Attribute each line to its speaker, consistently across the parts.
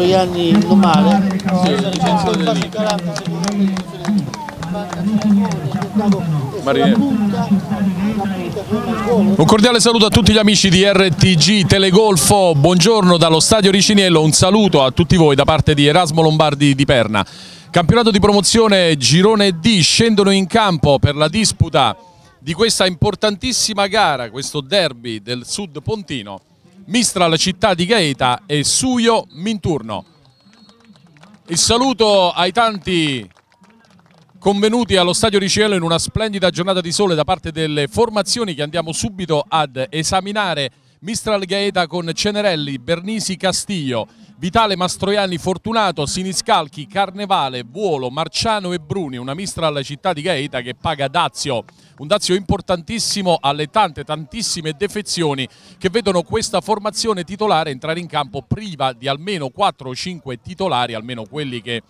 Speaker 1: suoi anni non male, sì, sono licenziato nel
Speaker 2: 40 un
Speaker 3: cordiale saluto a tutti gli amici di RTG Telegolfo, buongiorno dallo stadio Ricinello, un saluto a tutti voi da parte di Erasmo Lombardi di Perna. Campionato di promozione Girone D, scendono in campo per la disputa di questa importantissima gara, questo derby del Sud Pontino Mistral Città di Gaeta e Suio Minturno. Il saluto ai tanti convenuti allo Stadio Riciello in una splendida giornata di sole da parte delle formazioni che andiamo subito ad esaminare Mistral Gaeta con Cenerelli, Bernisi Castiglio, Vitale Mastroianni Fortunato, Siniscalchi, Carnevale, Vuolo, Marciano e Bruni, una Mistral città di Gaeta che paga Dazio, un Dazio importantissimo alle tante tantissime defezioni che vedono questa formazione titolare entrare in campo priva di almeno 4 o 5 titolari, almeno quelli che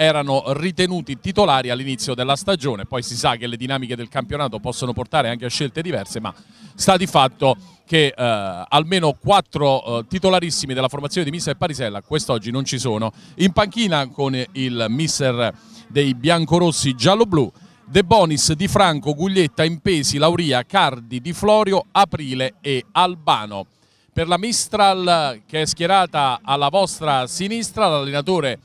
Speaker 3: erano ritenuti titolari all'inizio della stagione, poi si sa che le dinamiche del campionato possono portare anche a scelte diverse, ma sta di fatto che eh, almeno quattro eh, titolarissimi della formazione di mister Parisella quest'oggi non ci sono, in panchina con il mister dei biancorossi giallo-blu, De Bonis, Di Franco, Guglietta, Impesi, Lauria, Cardi, Di Florio, Aprile e Albano. Per la Mistral che è schierata alla vostra sinistra, l'allenatore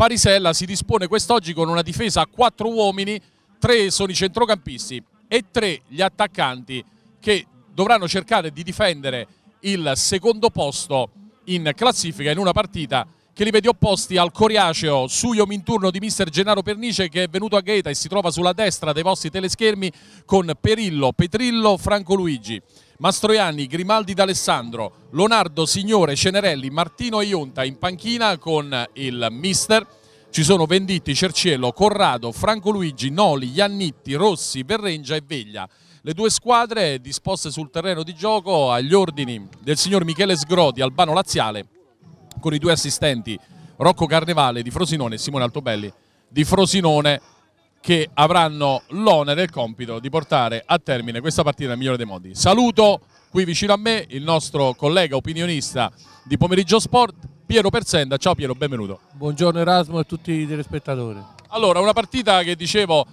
Speaker 3: Parisella si dispone quest'oggi con una difesa a quattro uomini, tre sono i centrocampisti e tre gli attaccanti che dovranno cercare di difendere il secondo posto in classifica in una partita che li vede opposti al coriaceo suio minturno di mister Gennaro Pernice che è venuto a Gaeta e si trova sulla destra dei vostri teleschermi con Perillo, Petrillo, Franco Luigi. Mastroianni, Grimaldi d'Alessandro, Leonardo Signore, Cenerelli, Martino e Ionta in panchina con il mister. Ci sono Venditti, Cerciello, Corrado, Franco Luigi, Noli, Iannitti, Rossi, Berrengia e Veglia. Le due squadre disposte sul terreno di gioco agli ordini del signor Michele Sgrodi, albano laziale, con i due assistenti Rocco Carnevale di Frosinone e Simone Altobelli di Frosinone che avranno l'onere e il compito di portare a termine questa partita nel migliore dei modi. Saluto qui vicino a me il nostro collega opinionista di Pomeriggio Sport, Piero Persenda. Ciao Piero, benvenuto.
Speaker 4: Buongiorno Erasmo e a tutti i telespettatori.
Speaker 3: Allora, una partita che dicevo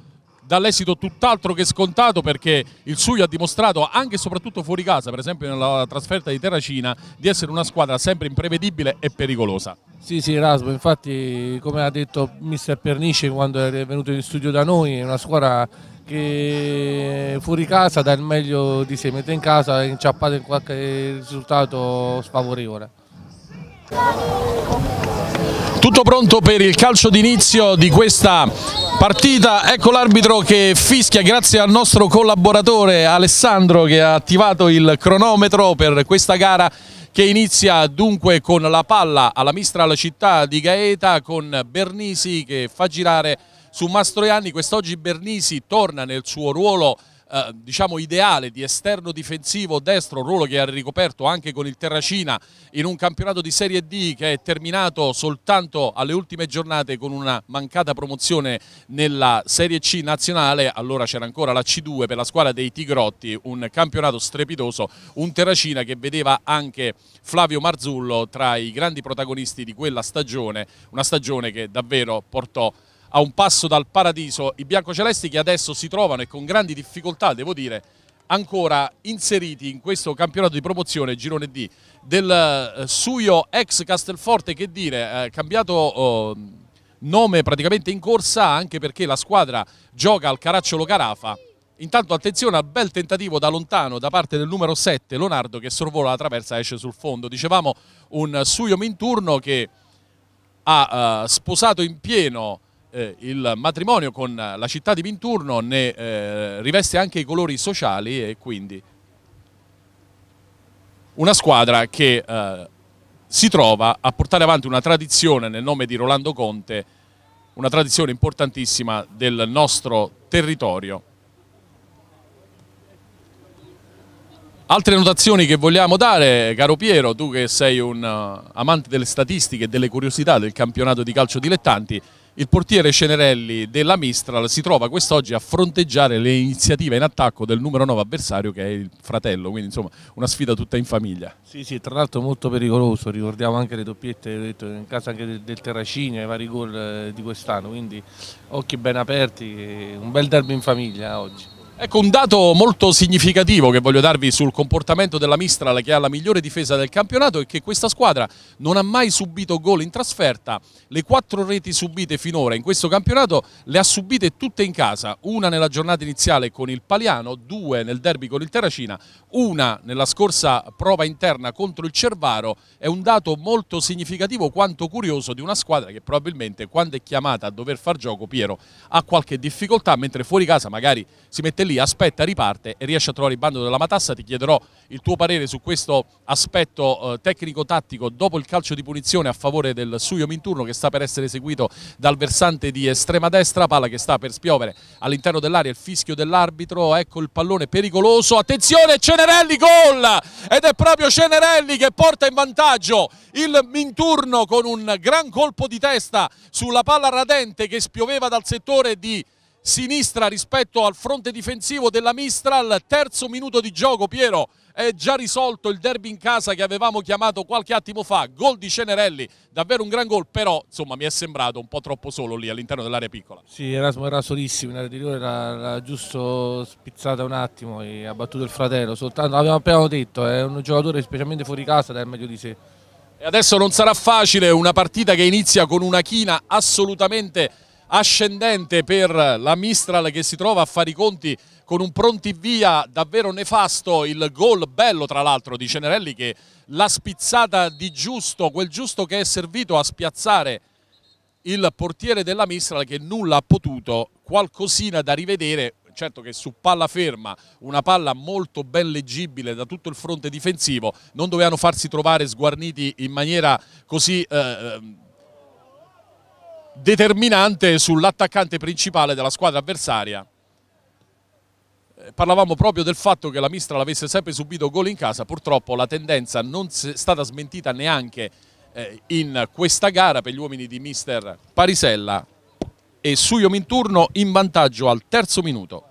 Speaker 3: dall'esito tutt'altro che scontato perché il Suglia ha dimostrato anche e soprattutto fuori casa, per esempio nella trasferta di Terracina, di essere una squadra sempre imprevedibile e pericolosa.
Speaker 4: Sì, sì, Rasbo, infatti come ha detto mister Pernice quando è venuto in studio da noi, è una squadra che fuori casa dà il meglio di sé, mette in casa è inciappata in qualche risultato sfavorevole.
Speaker 3: Tutto pronto per il calcio d'inizio di questa partita, ecco l'arbitro che fischia grazie al nostro collaboratore Alessandro che ha attivato il cronometro per questa gara che inizia dunque con la palla alla Mistral città di Gaeta con Bernisi che fa girare su Mastroianni, quest'oggi Bernisi torna nel suo ruolo eh, diciamo ideale di esterno difensivo destro, ruolo che ha ricoperto anche con il Terracina in un campionato di Serie D che è terminato soltanto alle ultime giornate con una mancata promozione nella Serie C nazionale, allora c'era ancora la C2 per la squadra dei Tigrotti, un campionato strepitoso, un Terracina che vedeva anche Flavio Marzullo tra i grandi protagonisti di quella stagione, una stagione che davvero portò a un passo dal paradiso i biancocelesti che adesso si trovano e con grandi difficoltà, devo dire, ancora inseriti in questo campionato di promozione girone D del eh, Suio ex Castelforte che dire, eh, cambiato oh, nome praticamente in corsa anche perché la squadra gioca al Caracciolo Carafa Intanto attenzione al bel tentativo da lontano da parte del numero 7 Leonardo che sorvola la traversa e esce sul fondo. Dicevamo un suio minturno che ha eh, sposato in pieno eh, il matrimonio con la città di Vinturno ne eh, riveste anche i colori sociali e quindi una squadra che eh, si trova a portare avanti una tradizione nel nome di Rolando Conte, una tradizione importantissima del nostro territorio. Altre notazioni che vogliamo dare, caro Piero, tu che sei un uh, amante delle statistiche e delle curiosità del campionato di calcio dilettanti, il portiere Cenerelli della Mistral si trova quest'oggi a fronteggiare le iniziative in attacco del numero 9 avversario che è il fratello, quindi insomma una sfida tutta in famiglia. Sì, sì, tra l'altro molto pericoloso,
Speaker 4: ricordiamo anche le doppiette, detto, in casa anche del, del Terracini, i vari gol eh, di quest'anno, quindi
Speaker 3: occhi ben aperti, un bel derby in famiglia oggi. Ecco un dato molto significativo che voglio darvi sul comportamento della Mistral che ha la migliore difesa del campionato è che questa squadra non ha mai subito gol in trasferta, le quattro reti subite finora in questo campionato le ha subite tutte in casa, una nella giornata iniziale con il Paliano, due nel derby con il Terracina, una nella scorsa prova interna contro il Cervaro, è un dato molto significativo quanto curioso di una squadra che probabilmente quando è chiamata a dover far gioco Piero ha qualche difficoltà mentre fuori casa magari si mette lì, aspetta, riparte e riesce a trovare il bando della matassa. Ti chiederò il tuo parere su questo aspetto eh, tecnico-tattico dopo il calcio di punizione a favore del Suio Minturno che sta per essere eseguito dal versante di estrema destra, palla che sta per spiovere all'interno dell'area, il fischio dell'arbitro, ecco il pallone pericoloso, attenzione Cenerelli, gol! Ed è proprio Cenerelli che porta in vantaggio il Minturno con un gran colpo di testa sulla palla radente che spioveva dal settore di sinistra rispetto al fronte difensivo della Mistral, terzo minuto di gioco Piero, è già risolto il derby in casa che avevamo chiamato qualche attimo fa, gol di Cenerelli, davvero un gran gol, però insomma mi è sembrato un po' troppo solo lì all'interno dell'area piccola.
Speaker 4: Sì, Erasmo era solissimo, in area di era, era giusto spizzata un attimo e ha battuto il fratello, soltanto l'abbiamo appena detto, è un giocatore specialmente fuori casa dà meglio di sé.
Speaker 3: E adesso non sarà facile una partita che inizia con una china assolutamente ascendente per la Mistral che si trova a fare i conti con un pronti via davvero nefasto, il gol bello tra l'altro di Cenerelli che l'ha spizzata di giusto, quel giusto che è servito a spiazzare il portiere della Mistral che nulla ha potuto, qualcosina da rivedere, certo che su palla ferma, una palla molto ben leggibile da tutto il fronte difensivo, non dovevano farsi trovare sguarniti in maniera così... Eh, ehm, determinante sull'attaccante principale della squadra avversaria. Eh, parlavamo proprio del fatto che la Mistral avesse sempre subito gol in casa, purtroppo la tendenza non è stata smentita neanche eh, in questa gara per gli uomini di mister Parisella e Suyom in turno in vantaggio al terzo minuto.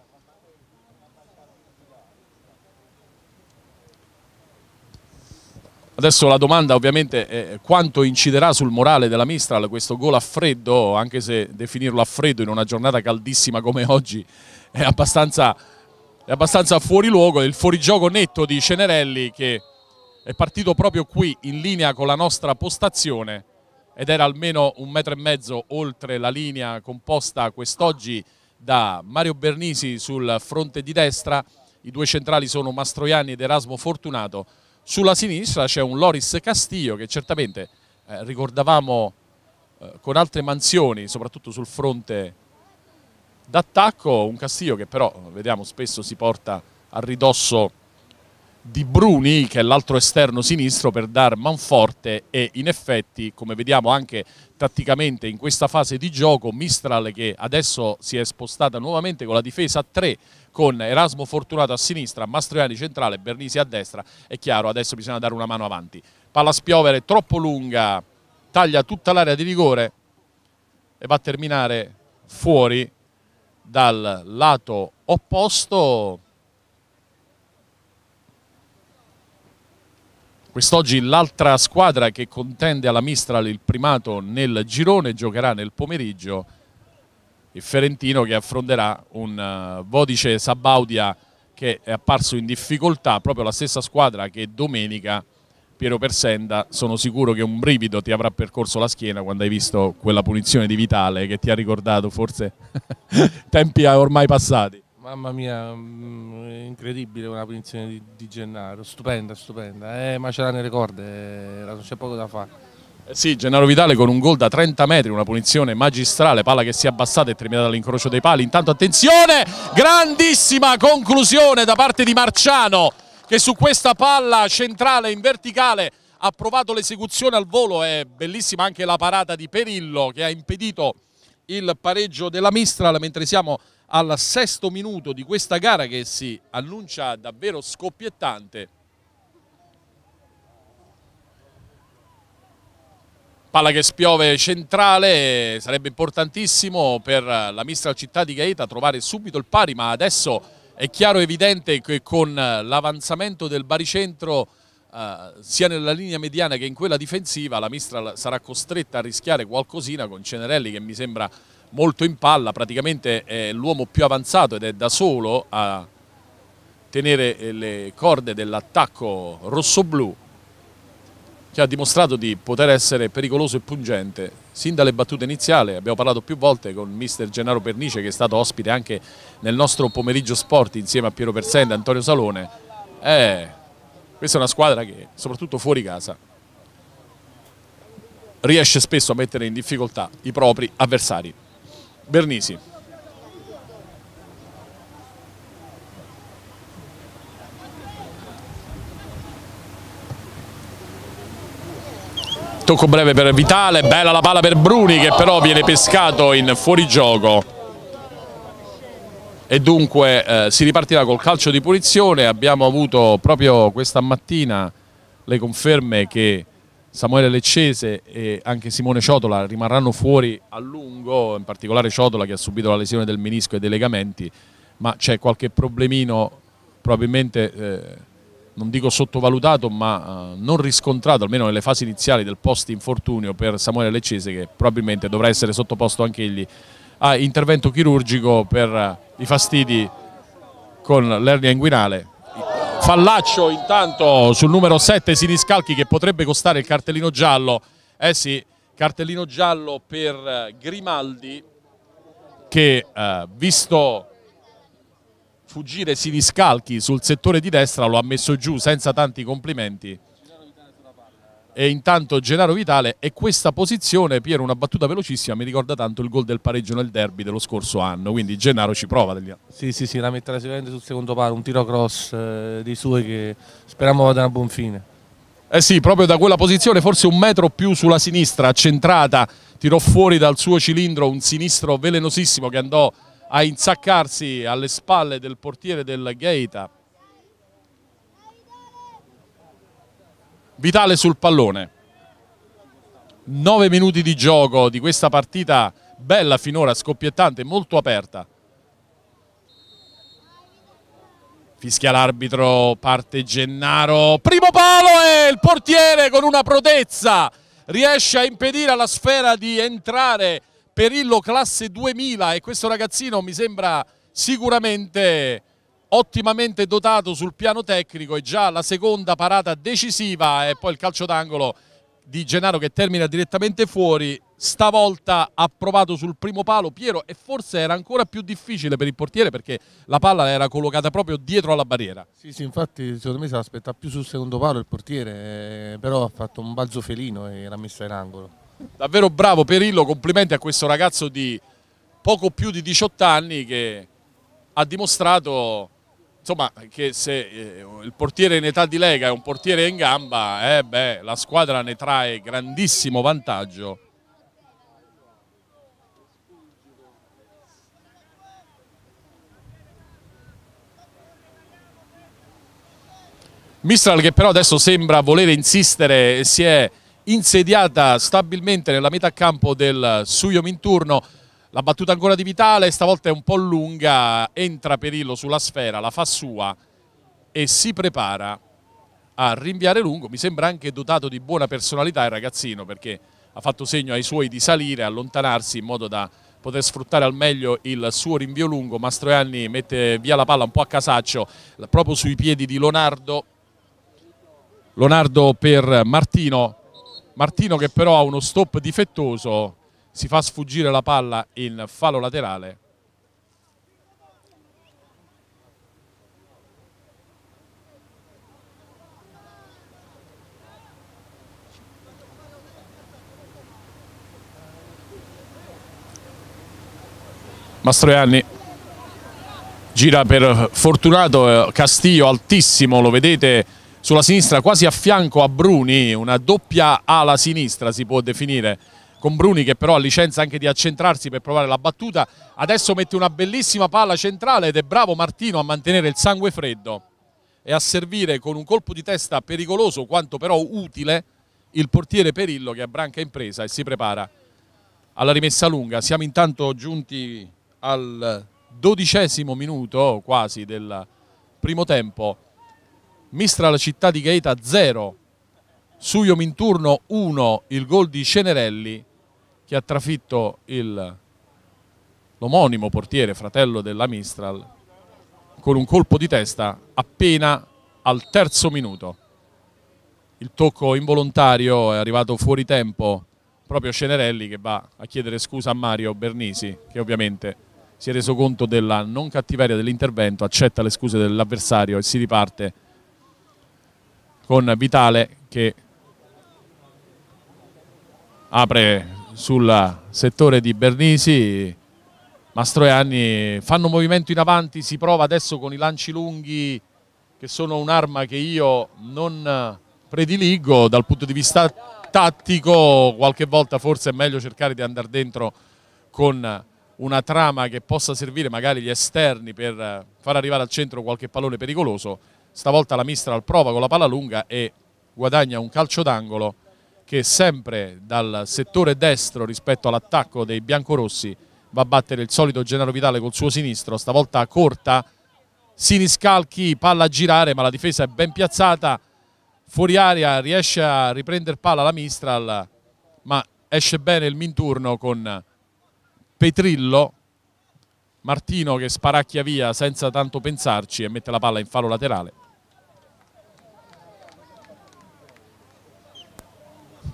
Speaker 3: Adesso la domanda ovviamente è quanto inciderà sul morale della Mistral questo gol a freddo, anche se definirlo a freddo in una giornata caldissima come oggi è abbastanza, è abbastanza fuori luogo, il fuorigioco netto di Cenerelli che è partito proprio qui in linea con la nostra postazione ed era almeno un metro e mezzo oltre la linea composta quest'oggi da Mario Bernisi sul fronte di destra, i due centrali sono Mastroianni ed Erasmo Fortunato, sulla sinistra c'è un Loris Castillo che certamente eh, ricordavamo eh, con altre mansioni, soprattutto sul fronte d'attacco, un Castillo che però vediamo spesso si porta a ridosso di Bruni che è l'altro esterno sinistro per dar manforte e in effetti come vediamo anche tatticamente in questa fase di gioco Mistral che adesso si è spostata nuovamente con la difesa a 3 con Erasmo Fortunato a sinistra, Mastroianni centrale, Bernisi a destra, è chiaro adesso bisogna dare una mano avanti. Palla spiovere troppo lunga, taglia tutta l'area di rigore e va a terminare fuori dal lato opposto Quest'oggi l'altra squadra che contende alla Mistral il primato nel girone giocherà nel pomeriggio il Ferentino che affronterà un eh, Vodice Sabaudia che è apparso in difficoltà, proprio la stessa squadra che domenica Piero Persenda, sono sicuro che un brivido ti avrà percorso la schiena quando hai visto quella punizione di Vitale che ti ha ricordato forse tempi ormai passati.
Speaker 4: Mamma mia, mm, incredibile una punizione di, di Gennaro, stupenda, stupenda, eh, ma ce l'ha nelle corde, non eh, c'è poco da
Speaker 3: fare. Eh sì, Gennaro Vitale con un gol da 30 metri, una punizione magistrale, palla che si è abbassata e terminata all'incrocio dei pali. Intanto attenzione, grandissima conclusione da parte di Marciano che su questa palla centrale in verticale ha provato l'esecuzione al volo, è bellissima anche la parata di Perillo che ha impedito il pareggio della Mistral mentre siamo al sesto minuto di questa gara che si annuncia davvero scoppiettante. Palla che spiove centrale, sarebbe importantissimo per la Mistral Città di Gaeta trovare subito il pari, ma adesso è chiaro e evidente che con l'avanzamento del baricentro Uh, sia nella linea mediana che in quella difensiva la Mistral sarà costretta a rischiare qualcosina con Cenerelli che mi sembra molto in palla, praticamente è l'uomo più avanzato ed è da solo a tenere eh, le corde dell'attacco rosso-blu che ha dimostrato di poter essere pericoloso e pungente sin dalle battute iniziali, abbiamo parlato più volte con mister Gennaro Pernice che è stato ospite anche nel nostro pomeriggio sport insieme a Piero Persenda e Antonio Salone eh, questa è una squadra che soprattutto fuori casa riesce spesso a mettere in difficoltà i propri avversari Bernisi. Tocco breve per Vitale, bella la palla per Bruni che però viene pescato in fuorigioco e dunque eh, si ripartirà col calcio di punizione. Abbiamo avuto proprio questa mattina le conferme che Samuele Leccese e anche Simone Ciotola rimarranno fuori a lungo, in particolare Ciotola che ha subito la lesione del menisco e dei legamenti, ma c'è qualche problemino probabilmente, eh, non dico sottovalutato, ma eh, non riscontrato, almeno nelle fasi iniziali del post-infortunio per Samuele Leccese che probabilmente dovrà essere sottoposto anche egli a intervento chirurgico per eh, i fastidi con l'ernia inguinale Fallaccio intanto sul numero 7 Siniscalchi che potrebbe costare il cartellino giallo. Eh sì, cartellino giallo per eh, Grimaldi che eh, visto fuggire Siniscalchi sul settore di destra lo ha messo giù senza tanti complimenti e intanto Gennaro Vitale e questa posizione, Piero una battuta velocissima, mi ricorda tanto il gol del pareggio nel derby dello scorso anno, quindi Gennaro ci prova. Degli...
Speaker 4: Sì, sì, sì, la metterà sicuramente sul secondo palo, un tiro cross
Speaker 3: eh, dei suoi che speriamo vada a buon fine. Eh sì, proprio da quella posizione, forse un metro più sulla sinistra, centrata, tirò fuori dal suo cilindro un sinistro velenosissimo che andò a insaccarsi alle spalle del portiere del Gaeta Vitale sul pallone. 9 minuti di gioco di questa partita bella finora, scoppiettante, molto aperta. Fischia l'arbitro, parte Gennaro, primo palo e il portiere con una protezza riesce a impedire alla sfera di entrare Perillo classe 2000 e questo ragazzino mi sembra sicuramente ottimamente dotato sul piano tecnico e già la seconda parata decisiva e poi il calcio d'angolo di Gennaro che termina direttamente fuori stavolta ha provato sul primo palo Piero e forse era ancora più difficile per il portiere perché la palla era collocata proprio dietro alla barriera
Speaker 4: sì sì infatti secondo me si aspetta più sul secondo palo il portiere eh, però ha fatto un balzo felino
Speaker 3: e l'ha messa in angolo davvero bravo Perillo complimenti a questo ragazzo di poco più di 18 anni che ha dimostrato insomma, che se eh, il portiere in età di lega è un portiere in gamba, eh, beh, la squadra ne trae grandissimo vantaggio. Mistral che però adesso sembra volere insistere, si è insediata stabilmente nella metà campo del Suyom in turno, la battuta ancora di Vitale, stavolta è un po' lunga, entra Perillo sulla sfera, la fa sua e si prepara a rinviare lungo. Mi sembra anche dotato di buona personalità il ragazzino perché ha fatto segno ai suoi di salire, allontanarsi in modo da poter sfruttare al meglio il suo rinvio lungo. Mastroianni mette via la palla un po' a casaccio, proprio sui piedi di Leonardo. Leonardo per Martino, Martino che però ha uno stop difettoso si fa sfuggire la palla in falo laterale Mastroianni gira per Fortunato eh, Castillo altissimo lo vedete sulla sinistra quasi a fianco a Bruni una doppia ala sinistra si può definire con Bruni che però ha licenza anche di accentrarsi per provare la battuta. Adesso mette una bellissima palla centrale ed è bravo Martino a mantenere il sangue freddo e a servire con un colpo di testa pericoloso quanto però utile il portiere Perillo che abbranca impresa e si prepara alla rimessa lunga. Siamo intanto giunti al dodicesimo minuto quasi del primo tempo. Mistra la città di Gaeta 0, Suio Minturno turno 1, il gol di Cenerelli che ha trafitto l'omonimo portiere, fratello della Mistral, con un colpo di testa appena al terzo minuto. Il tocco involontario è arrivato fuori tempo proprio Cenerelli che va a chiedere scusa a Mario Bernisi che ovviamente si è reso conto della non cattiveria dell'intervento, accetta le scuse dell'avversario e si riparte con Vitale che apre sul settore di Bernisi, Mastroianni fanno un movimento in avanti, si prova adesso con i lanci lunghi che sono un'arma che io non eh, prediligo dal punto di vista tattico, qualche volta forse è meglio cercare di andare dentro con una trama che possa servire magari gli esterni per eh, far arrivare al centro qualche pallone pericoloso, stavolta la Mistral prova con la palla lunga e guadagna un calcio d'angolo che sempre dal settore destro rispetto all'attacco dei biancorossi va a battere il solito Gennaro Vitale col suo sinistro, stavolta corta, Siniscalchi, palla a girare ma la difesa è ben piazzata, fuori aria riesce a riprendere palla la Mistral ma esce bene il minturno con Petrillo, Martino che sparacchia via senza tanto pensarci e mette la palla in fallo laterale.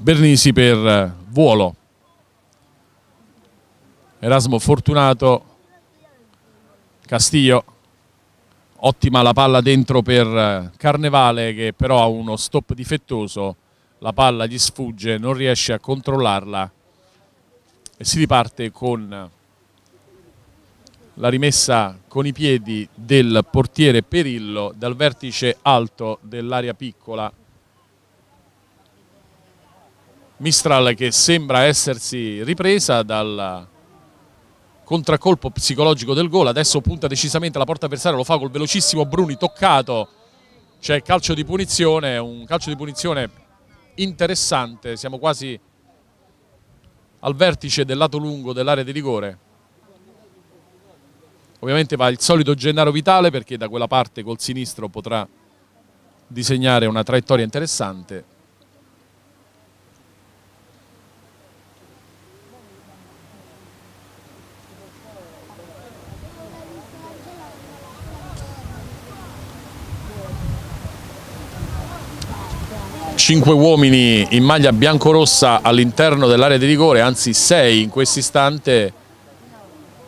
Speaker 3: Bernisi per eh, Vuolo. Erasmo Fortunato, Castiglio, ottima la palla dentro per eh, Carnevale che però ha uno stop difettoso, la palla gli sfugge, non riesce a controllarla e si riparte con eh, la rimessa con i piedi del portiere Perillo dal vertice alto dell'area piccola Mistral che sembra essersi ripresa dal contraccolpo psicologico del gol, adesso punta decisamente la porta avversaria, lo fa col velocissimo Bruni toccato, c'è calcio di punizione, un calcio di punizione interessante, siamo quasi al vertice del lato lungo dell'area di rigore. Ovviamente va il solito Gennaro Vitale perché da quella parte col sinistro potrà disegnare una traiettoria interessante. 5 uomini in maglia biancorossa all'interno dell'area di rigore, anzi 6 in questo istante,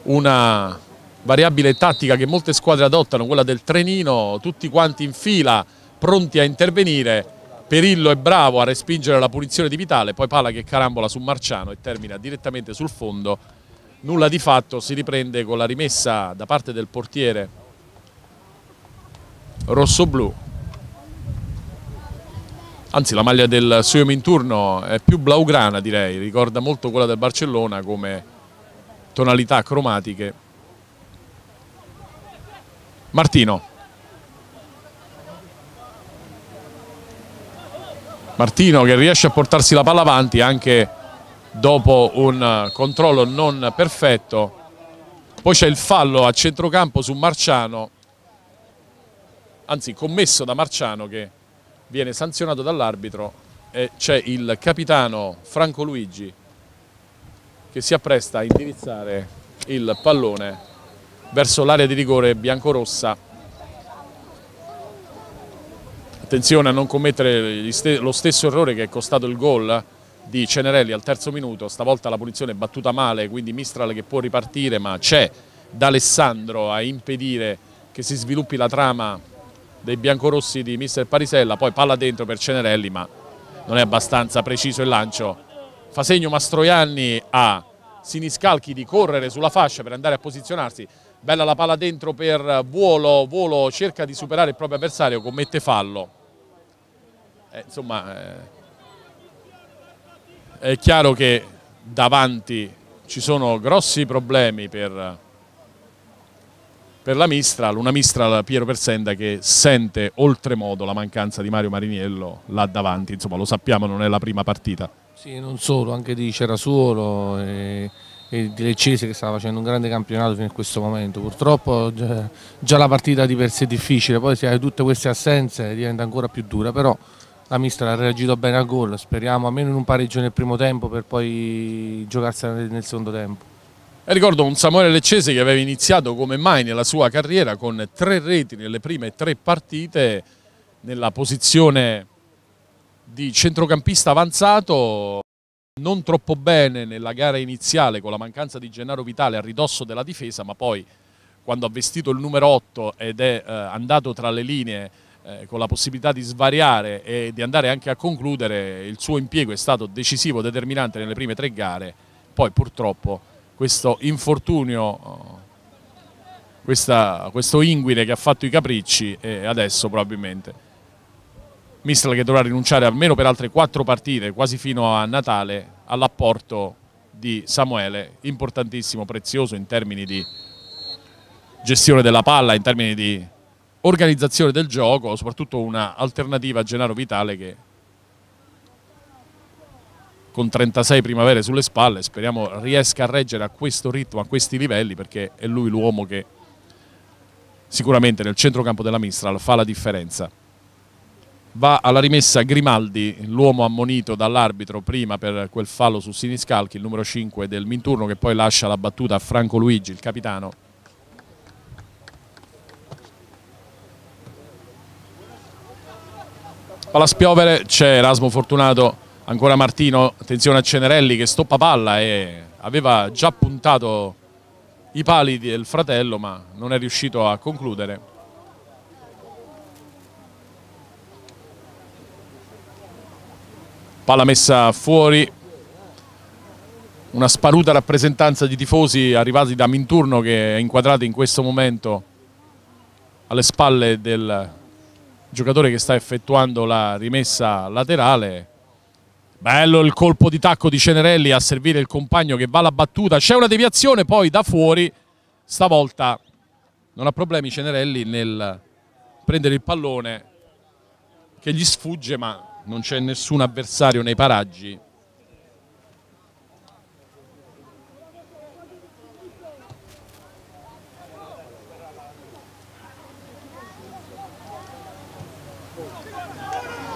Speaker 3: una variabile tattica che molte squadre adottano, quella del trenino, tutti quanti in fila, pronti a intervenire, Perillo è bravo a respingere la punizione di Vitale, poi palla che carambola su Marciano e termina direttamente sul fondo, nulla di fatto, si riprende con la rimessa da parte del portiere rossoblù anzi la maglia del Sium in turno è più blaugrana direi, ricorda molto quella del Barcellona come tonalità cromatiche. Martino. Martino che riesce a portarsi la palla avanti anche dopo un controllo non perfetto. Poi c'è il fallo a centrocampo su Marciano, anzi commesso da Marciano che viene sanzionato dall'arbitro e c'è il capitano Franco Luigi che si appresta a indirizzare il pallone verso l'area di rigore biancorossa. Attenzione a non commettere lo stesso errore che è costato il gol di Cenerelli al terzo minuto, stavolta la punizione è battuta male, quindi Mistral che può ripartire, ma c'è D'Alessandro a impedire che si sviluppi la trama dei biancorossi di mister Parisella, poi palla dentro per Cenerelli ma non è abbastanza preciso il lancio. Fa segno Mastroianni a Siniscalchi di correre sulla fascia per andare a posizionarsi. Bella la palla dentro per Vuolo, Vuolo cerca di superare il proprio avversario, commette fallo. Eh, insomma, eh, è chiaro che davanti ci sono grossi problemi per per la Mistral, una Mistral Piero Persenda che sente oltremodo la mancanza di Mario Mariniello là davanti, insomma lo sappiamo non è la prima partita. Sì, non solo, anche di Cerasuolo e, e di Leccese che stava facendo un grande campionato
Speaker 4: fino a questo momento, purtroppo già, già la partita di per sé è difficile, poi se hai tutte queste assenze diventa ancora più dura, però la Mistral ha reagito bene al gol, speriamo almeno in un pareggio
Speaker 3: nel primo tempo per poi giocarsela nel secondo tempo. E ricordo un Samuele Leccese che aveva iniziato come mai nella sua carriera con tre reti nelle prime tre partite nella posizione di centrocampista avanzato non troppo bene nella gara iniziale con la mancanza di Gennaro Vitale a ridosso della difesa ma poi quando ha vestito il numero 8 ed è eh, andato tra le linee eh, con la possibilità di svariare e di andare anche a concludere il suo impiego è stato decisivo, determinante nelle prime tre gare poi purtroppo questo infortunio, questa, questo inguine che ha fatto i capricci e adesso probabilmente Mistral che dovrà rinunciare almeno per altre quattro partite, quasi fino a Natale, all'apporto di Samuele, importantissimo, prezioso in termini di gestione della palla, in termini di organizzazione del gioco, soprattutto un'alternativa a Gennaro Vitale che con 36 primavere sulle spalle, speriamo riesca a reggere a questo ritmo, a questi livelli, perché è lui l'uomo che sicuramente nel centrocampo della Mistral fa la differenza. Va alla rimessa Grimaldi, l'uomo ammonito dall'arbitro prima per quel fallo su Siniscalchi, il numero 5 del Minturno, che poi lascia la battuta a Franco Luigi, il capitano. Palla spiovere, c'è Erasmo Fortunato ancora Martino, attenzione a Cenerelli che stoppa palla e aveva già puntato i pali del fratello ma non è riuscito a concludere. Palla messa fuori, una sparuta rappresentanza di tifosi arrivati da Minturno che è inquadrato in questo momento alle spalle del giocatore che sta effettuando la rimessa laterale Bello il colpo di tacco di Cenerelli a servire il compagno che va alla battuta. C'è una deviazione poi da fuori. Stavolta non ha problemi Cenerelli nel prendere il pallone che gli sfugge ma non c'è nessun avversario nei paraggi.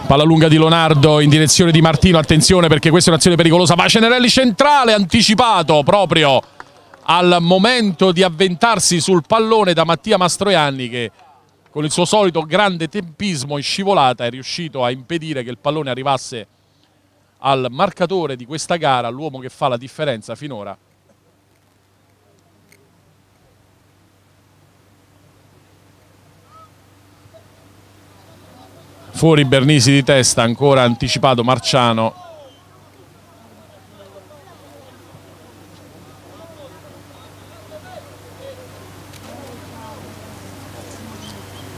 Speaker 3: Palla lunga di Leonardo in direzione di Martino, attenzione perché questa è un'azione pericolosa. ma Cenerelli centrale, anticipato proprio al momento di avventarsi sul pallone da Mattia Mastroianni che con il suo solito grande tempismo in scivolata è riuscito a impedire che il pallone arrivasse al marcatore di questa gara, l'uomo che fa la differenza finora Fuori Bernisi di testa, ancora anticipato Marciano.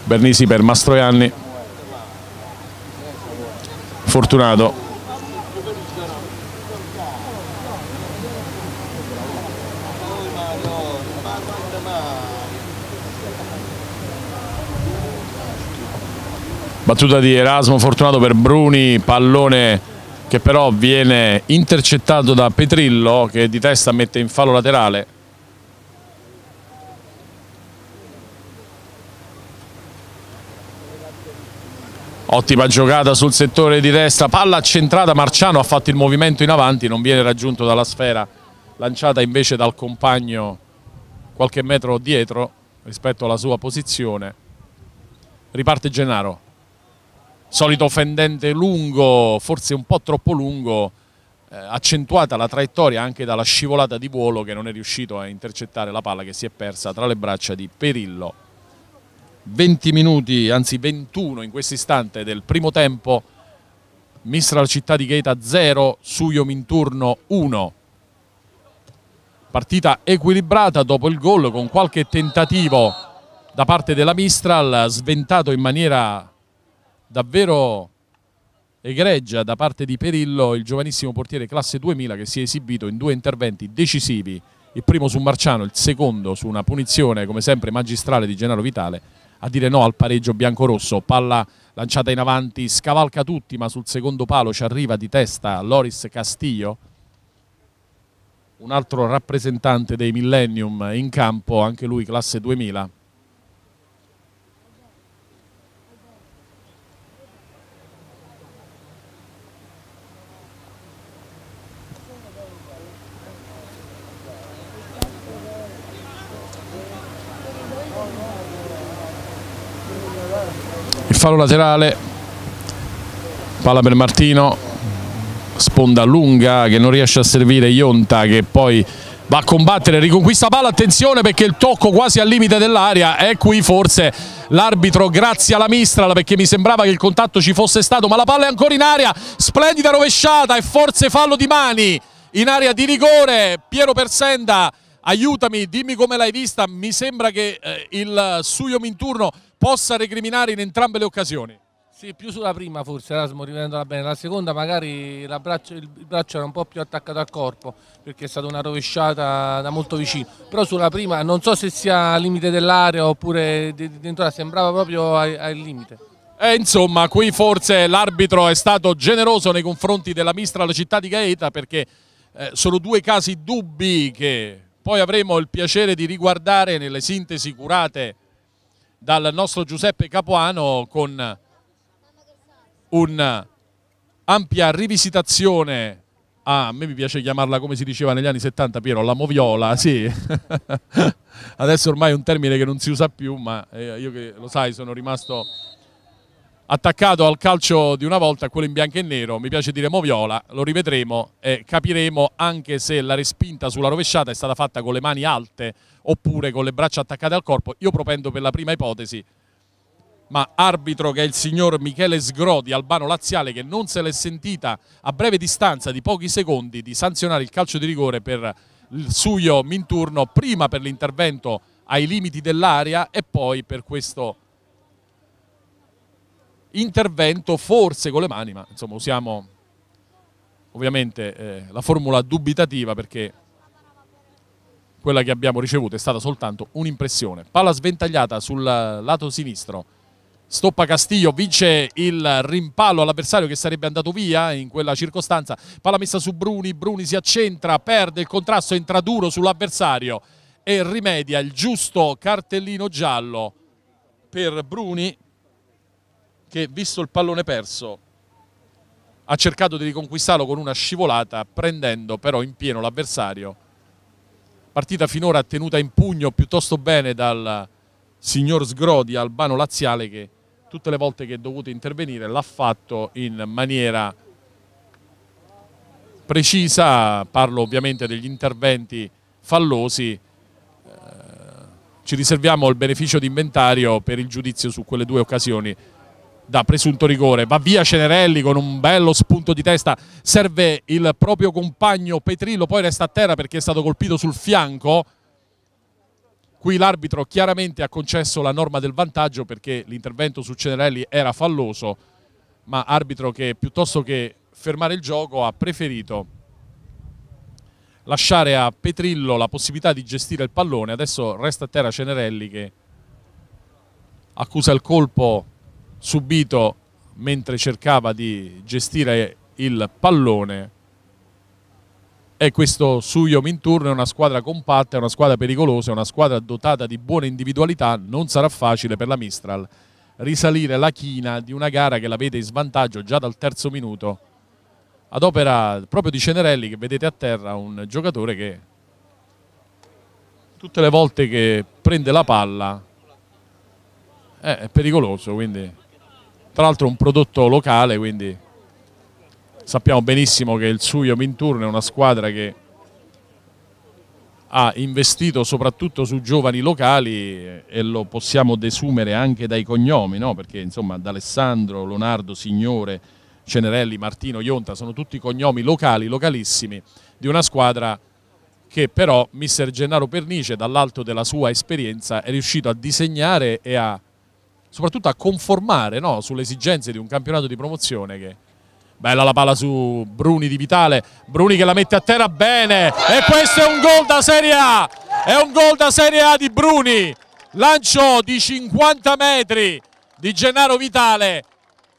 Speaker 3: Bernisi per Mastroianni. Fortunato battuta di Erasmo Fortunato per Bruni, pallone che però viene intercettato da Petrillo che di testa mette in fallo laterale. Ottima giocata sul settore di destra, palla centrata, Marciano ha fatto il movimento in avanti, non viene raggiunto dalla sfera, lanciata invece dal compagno qualche metro dietro rispetto alla sua posizione. Riparte Gennaro solito fendente lungo, forse un po' troppo lungo, eh, accentuata la traiettoria anche dalla scivolata di Vuolo che non è riuscito a intercettare la palla che si è persa tra le braccia di Perillo. 20 minuti, anzi 21 in questo istante del primo tempo, Mistral Città di Gaeta 0, Suyom in turno 1. Partita equilibrata dopo il gol con qualche tentativo da parte della Mistral, sventato in maniera davvero egregia da parte di Perillo il giovanissimo portiere classe 2000 che si è esibito in due interventi decisivi, il primo su Marciano, il secondo su una punizione come sempre magistrale di Gennaro Vitale, a dire no al pareggio biancorosso, palla lanciata in avanti, scavalca tutti ma sul secondo palo ci arriva di testa Loris Castillo un altro rappresentante dei Millennium in campo, anche lui classe 2000 fallo laterale, palla per Martino, sponda lunga che non riesce a servire Ionta che poi va a combattere, riconquista palla, attenzione perché il tocco quasi al limite dell'aria è qui forse l'arbitro grazie alla Mistral perché mi sembrava che il contatto ci fosse stato ma la palla è ancora in aria, splendida rovesciata e forse fallo di mani in area di rigore, Piero Persenda aiutami, dimmi come l'hai vista mi sembra che eh, il Suio in turno possa recriminare in entrambe le occasioni.
Speaker 4: Sì, più sulla prima forse Erasmo, rivedendola bene, la seconda magari la braccia, il braccio era un po' più attaccato al corpo perché è stata una rovesciata da molto vicino, però sulla prima non so
Speaker 3: se sia al limite dell'area oppure dentro la sembrava proprio al limite. E eh, insomma, qui forse l'arbitro è stato generoso nei confronti della Mistra alla città di Gaeta perché eh, sono due casi dubbi che poi avremo il piacere di riguardare nelle sintesi curate dal nostro Giuseppe Capuano con un'ampia rivisitazione Ah, a me mi piace chiamarla come si diceva negli anni 70 Piero, la moviola, sì. Adesso ormai è un termine che non si usa più, ma eh, io che lo sai sono rimasto attaccato al calcio di una volta, a quello in bianco e nero, mi piace dire moviola, lo rivedremo e capiremo anche se la respinta sulla rovesciata è stata fatta con le mani alte oppure con le braccia attaccate al corpo. Io propendo per la prima ipotesi, ma arbitro che è il signor Michele Sgrodi, albano laziale, che non se l'è sentita a breve distanza di pochi secondi di sanzionare il calcio di rigore per il Suio Minturno, prima per l'intervento ai limiti dell'area e poi per questo intervento forse con le mani, ma insomma usiamo ovviamente eh, la formula dubitativa perché quella che abbiamo ricevuto è stata soltanto un'impressione. Palla sventagliata sul lato sinistro. Stoppa Castiglio, vince il rimpallo all'avversario che sarebbe andato via in quella circostanza. Palla messa su Bruni, Bruni si accentra, perde il contrasto, entra duro sull'avversario e rimedia il giusto cartellino giallo per Bruni che visto il pallone perso ha cercato di riconquistarlo con una scivolata prendendo però in pieno l'avversario partita finora tenuta in pugno piuttosto bene dal signor Sgrodi albano laziale che tutte le volte che è dovuto intervenire l'ha fatto in maniera precisa, parlo ovviamente degli interventi fallosi, eh, ci riserviamo il beneficio di inventario per il giudizio su quelle due occasioni da presunto rigore. Va via Cenerelli con un bello spunto di testa, serve il proprio compagno Petrillo, poi resta a terra perché è stato colpito sul fianco. Qui l'arbitro chiaramente ha concesso la norma del vantaggio perché l'intervento su Cenerelli era falloso, ma arbitro che piuttosto che fermare il gioco ha preferito lasciare a Petrillo la possibilità di gestire il pallone. Adesso resta a terra Cenerelli che accusa il colpo subito mentre cercava di gestire il pallone e questo Suyom Minturno è una squadra compatta, è una squadra pericolosa, è una squadra dotata di buone individualità, non sarà facile per la Mistral risalire la china di una gara che la vede in svantaggio già dal terzo minuto ad opera proprio di Cenerelli che vedete a terra un giocatore che tutte le volte che prende la palla eh, è pericoloso quindi tra l'altro è un prodotto locale, quindi sappiamo benissimo che il Suio Minturno è una squadra che ha investito soprattutto su giovani locali e lo possiamo desumere anche dai cognomi, no? perché insomma D'Alessandro, Leonardo, Signore, Cenerelli, Martino, Ionta sono tutti cognomi locali, localissimi, di una squadra che però mister Gennaro Pernice dall'alto della sua esperienza è riuscito a disegnare e a soprattutto a conformare no, sulle esigenze di un campionato di promozione che... Bella la palla su Bruni di Vitale, Bruni che la mette a terra bene e questo è un gol da Serie A, è un gol da Serie A di Bruni, lancio di 50 metri di Gennaro Vitale,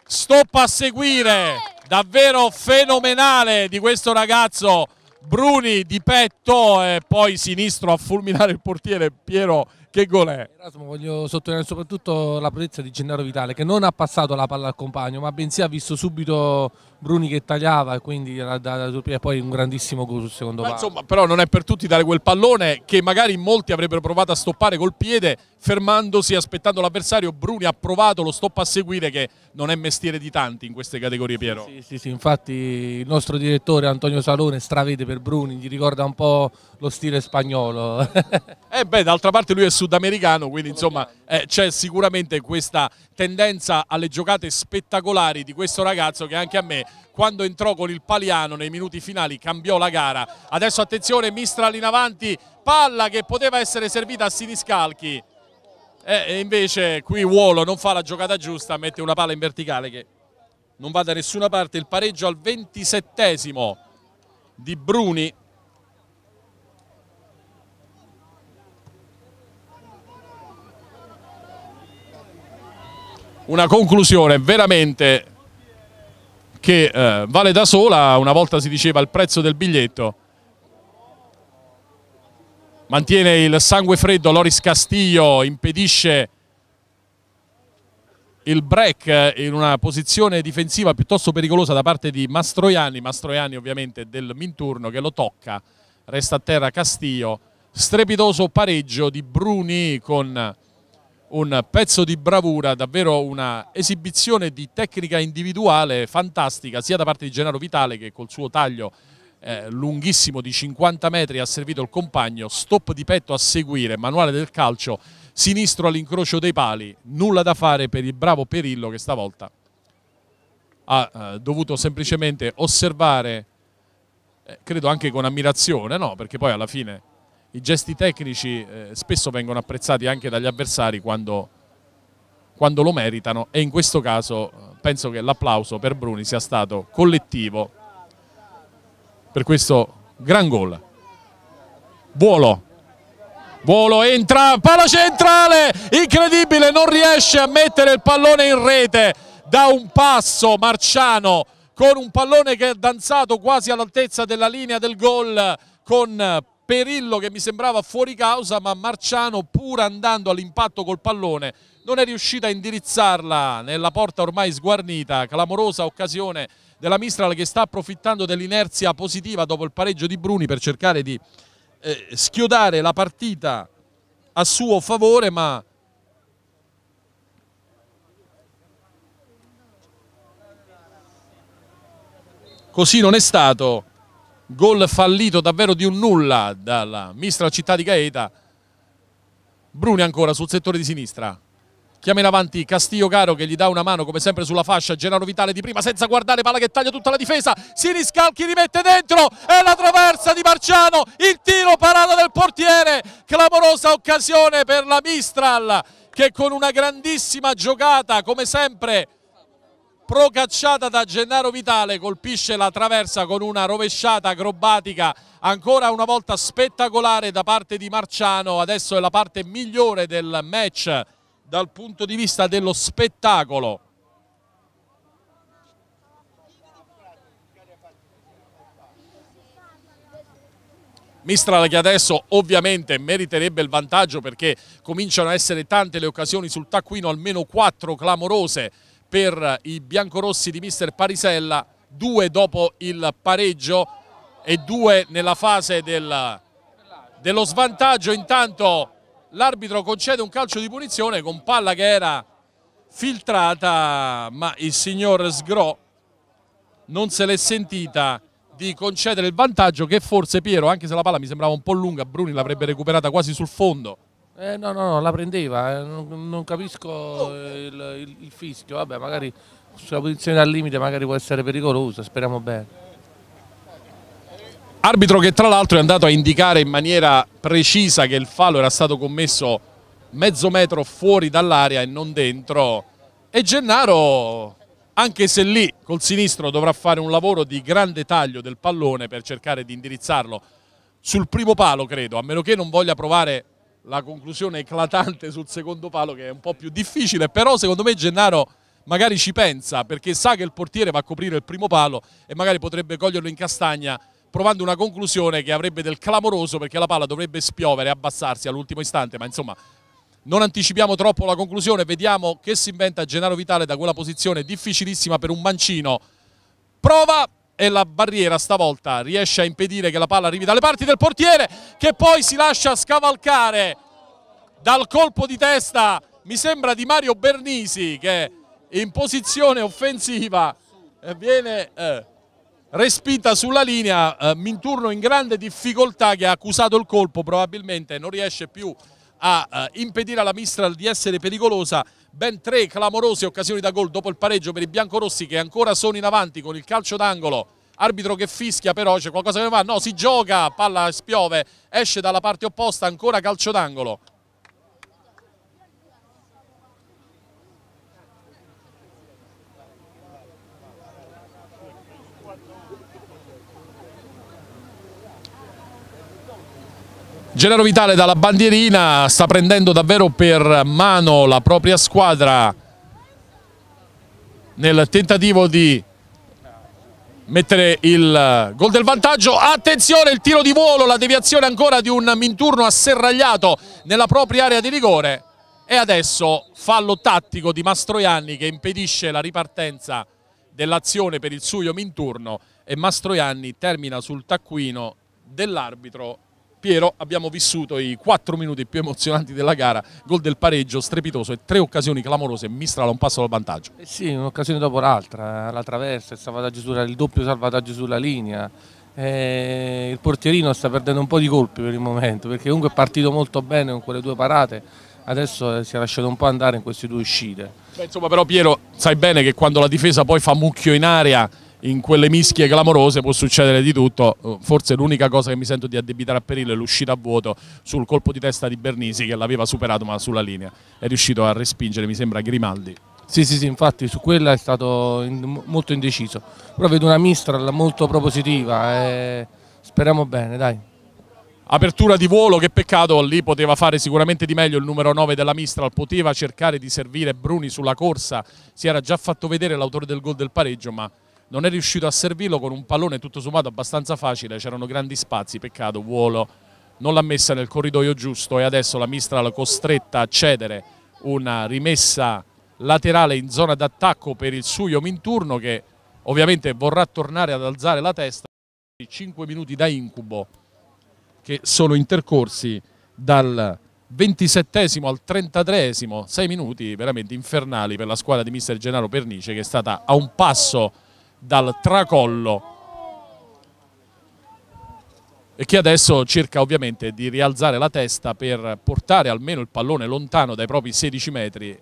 Speaker 3: stop a seguire, davvero fenomenale di questo ragazzo Bruni di petto e poi sinistro a fulminare il portiere Piero
Speaker 4: che gol è? Erasmo, voglio sottolineare soprattutto la prodezza di Gennaro Vitale che non ha passato la palla al compagno ma bensì ha visto subito Bruni che tagliava e quindi da, da, da, poi un grandissimo gol sul secondo palo. Insomma,
Speaker 3: però non è per tutti dare quel pallone che magari molti avrebbero provato a stoppare col piede, fermandosi, aspettando l'avversario. Bruni ha provato lo stop a seguire, che non è mestiere di tanti in queste categorie, Piero. Sì,
Speaker 4: sì, sì. Infatti, il nostro direttore Antonio Salone stravede per Bruni, gli ricorda un po' lo stile spagnolo.
Speaker 3: eh beh, d'altra parte lui è sudamericano, quindi insomma eh, c'è sicuramente questa tendenza alle giocate spettacolari di questo ragazzo che anche a me quando entrò con il Paliano nei minuti finali cambiò la gara. Adesso attenzione Mistral in avanti, palla che poteva essere servita a Siniscalchi. Eh, e invece qui Uolo non fa la giocata giusta, mette una palla in verticale che non va da nessuna parte. Il pareggio al 27 di Bruni. Una conclusione veramente che eh, vale da sola, una volta si diceva il prezzo del biglietto, mantiene il sangue freddo, Loris Castillo, impedisce il break in una posizione difensiva piuttosto pericolosa da parte di Mastroianni, Mastroianni ovviamente del Minturno che lo tocca, resta a terra Castillo, strepitoso pareggio di Bruni con un pezzo di bravura, davvero una esibizione di tecnica individuale fantastica sia da parte di Gennaro Vitale che col suo taglio eh, lunghissimo di 50 metri ha servito il compagno, stop di petto a seguire, manuale del calcio, sinistro all'incrocio dei pali, nulla da fare per il bravo Perillo che stavolta ha eh, dovuto semplicemente osservare, eh, credo anche con ammirazione, no? perché poi alla fine i gesti tecnici eh, spesso vengono apprezzati anche dagli avversari quando, quando, lo meritano e in questo caso eh, penso che l'applauso per Bruni sia stato collettivo per questo gran gol. Buolo, volo, entra, palo centrale, incredibile, non riesce a mettere il pallone in rete da un passo Marciano con un pallone che è danzato quasi all'altezza della linea del gol con Perillo che mi sembrava fuori causa, ma Marciano pur andando all'impatto col pallone non è riuscita a indirizzarla nella porta ormai sguarnita, clamorosa occasione della Mistral che sta approfittando dell'inerzia positiva dopo il pareggio di Bruni per cercare di eh, schiodare la partita a suo favore, ma così non è stato gol fallito davvero di un nulla dalla mistra città di Gaeta Bruni ancora sul settore di sinistra chiama in avanti Castiglio Caro che gli dà una mano come sempre sulla fascia Gennaro Vitale di prima senza guardare palla che taglia tutta la difesa si riscalchi rimette dentro e la traversa di Marciano il tiro parata del portiere clamorosa occasione per la Mistral che con una grandissima giocata come sempre procacciata da Gennaro Vitale colpisce la traversa con una rovesciata acrobatica ancora una volta spettacolare da parte di Marciano adesso è la parte migliore del match dal punto di vista dello spettacolo Mistral che adesso ovviamente meriterebbe il vantaggio perché cominciano a essere tante le occasioni sul taccuino, almeno quattro clamorose per i biancorossi di mister Parisella, due dopo il pareggio e due nella fase del, dello svantaggio. Intanto l'arbitro concede un calcio di punizione con palla che era filtrata, ma il signor Sgro non se l'è sentita di concedere il vantaggio che forse Piero, anche se la palla mi sembrava un po' lunga, Bruni l'avrebbe recuperata quasi sul fondo
Speaker 4: eh, no, no, no, la prendeva, eh, non, non capisco oh. eh, il, il, il, fischio, vabbè, magari
Speaker 3: sulla posizione al limite magari può essere pericolosa, speriamo bene. Arbitro che tra l'altro è andato a indicare in maniera precisa che il fallo era stato commesso mezzo metro fuori dall'area e non dentro. E Gennaro, anche se lì col sinistro dovrà fare un lavoro di grande taglio del pallone per cercare di indirizzarlo sul primo palo, credo, a meno che non voglia provare la conclusione eclatante sul secondo palo che è un po' più difficile, però secondo me Gennaro magari ci pensa perché sa che il portiere va a coprire il primo palo e magari potrebbe coglierlo in castagna provando una conclusione che avrebbe del clamoroso perché la palla dovrebbe spiovere, abbassarsi all'ultimo istante, ma insomma non anticipiamo troppo la conclusione, vediamo che si inventa Gennaro Vitale da quella posizione difficilissima per un mancino. Prova e la barriera stavolta riesce a impedire che la palla arrivi dalle parti del portiere che poi si lascia scavalcare dal colpo di testa mi sembra di Mario Bernisi che in posizione offensiva eh, viene eh, respinta sulla linea eh, Minturno in grande difficoltà che ha accusato il colpo probabilmente non riesce più a eh, impedire alla Mistral di essere pericolosa ben tre clamorose occasioni da gol dopo il pareggio per i biancorossi che ancora sono in avanti con il calcio d'angolo arbitro che fischia però c'è qualcosa che non va no si gioca palla spiove esce dalla parte opposta ancora calcio d'angolo Gennaro Vitale dalla bandierina sta prendendo davvero per mano la propria squadra nel tentativo di mettere il gol del vantaggio attenzione il tiro di volo la deviazione ancora di un Minturno asserragliato nella propria area di rigore e adesso fallo tattico di Mastroianni che impedisce la ripartenza dell'azione per il suo Minturno e Mastroianni termina sul taccuino dell'arbitro Piero abbiamo vissuto i quattro minuti più emozionanti della gara, gol del pareggio strepitoso e tre occasioni clamorose, Mistrala un passo dal vantaggio. Eh sì, un'occasione dopo l'altra, la traversa, il, salvataggio sulla, il doppio salvataggio sulla linea, eh,
Speaker 4: il portierino sta perdendo un po' di colpi per il momento perché comunque è partito molto bene con quelle due parate
Speaker 3: adesso eh, si è lasciato un po' andare in queste due uscite Beh, insomma però Piero sai bene che quando la difesa poi fa mucchio in area in quelle mischie clamorose può succedere di tutto, forse l'unica cosa che mi sento di addebitare a Perillo è l'uscita a vuoto sul colpo di testa di Bernisi che l'aveva superato ma sulla linea, è riuscito a respingere mi sembra Grimaldi.
Speaker 4: Sì, sì, sì, infatti su quella è stato molto indeciso, però vedo una Mistral molto propositiva e eh,
Speaker 3: speriamo bene, dai. Apertura di volo, che peccato, lì poteva fare sicuramente di meglio il numero 9 della Mistral, poteva cercare di servire Bruni sulla corsa, si era già fatto vedere l'autore del gol del pareggio ma non è riuscito a servirlo con un pallone tutto sommato abbastanza facile, c'erano grandi spazi, peccato Vuolo non l'ha messa nel corridoio giusto e adesso la Mistral è costretta a cedere una rimessa laterale in zona d'attacco per il suo in turno che ovviamente vorrà tornare ad alzare la testa i 5 minuti da incubo che sono intercorsi dal 27 al 33 6 minuti veramente infernali per la squadra di mister Gennaro Pernice che è stata a un passo dal tracollo e che adesso cerca ovviamente di rialzare la testa per portare almeno il pallone lontano dai propri 16 metri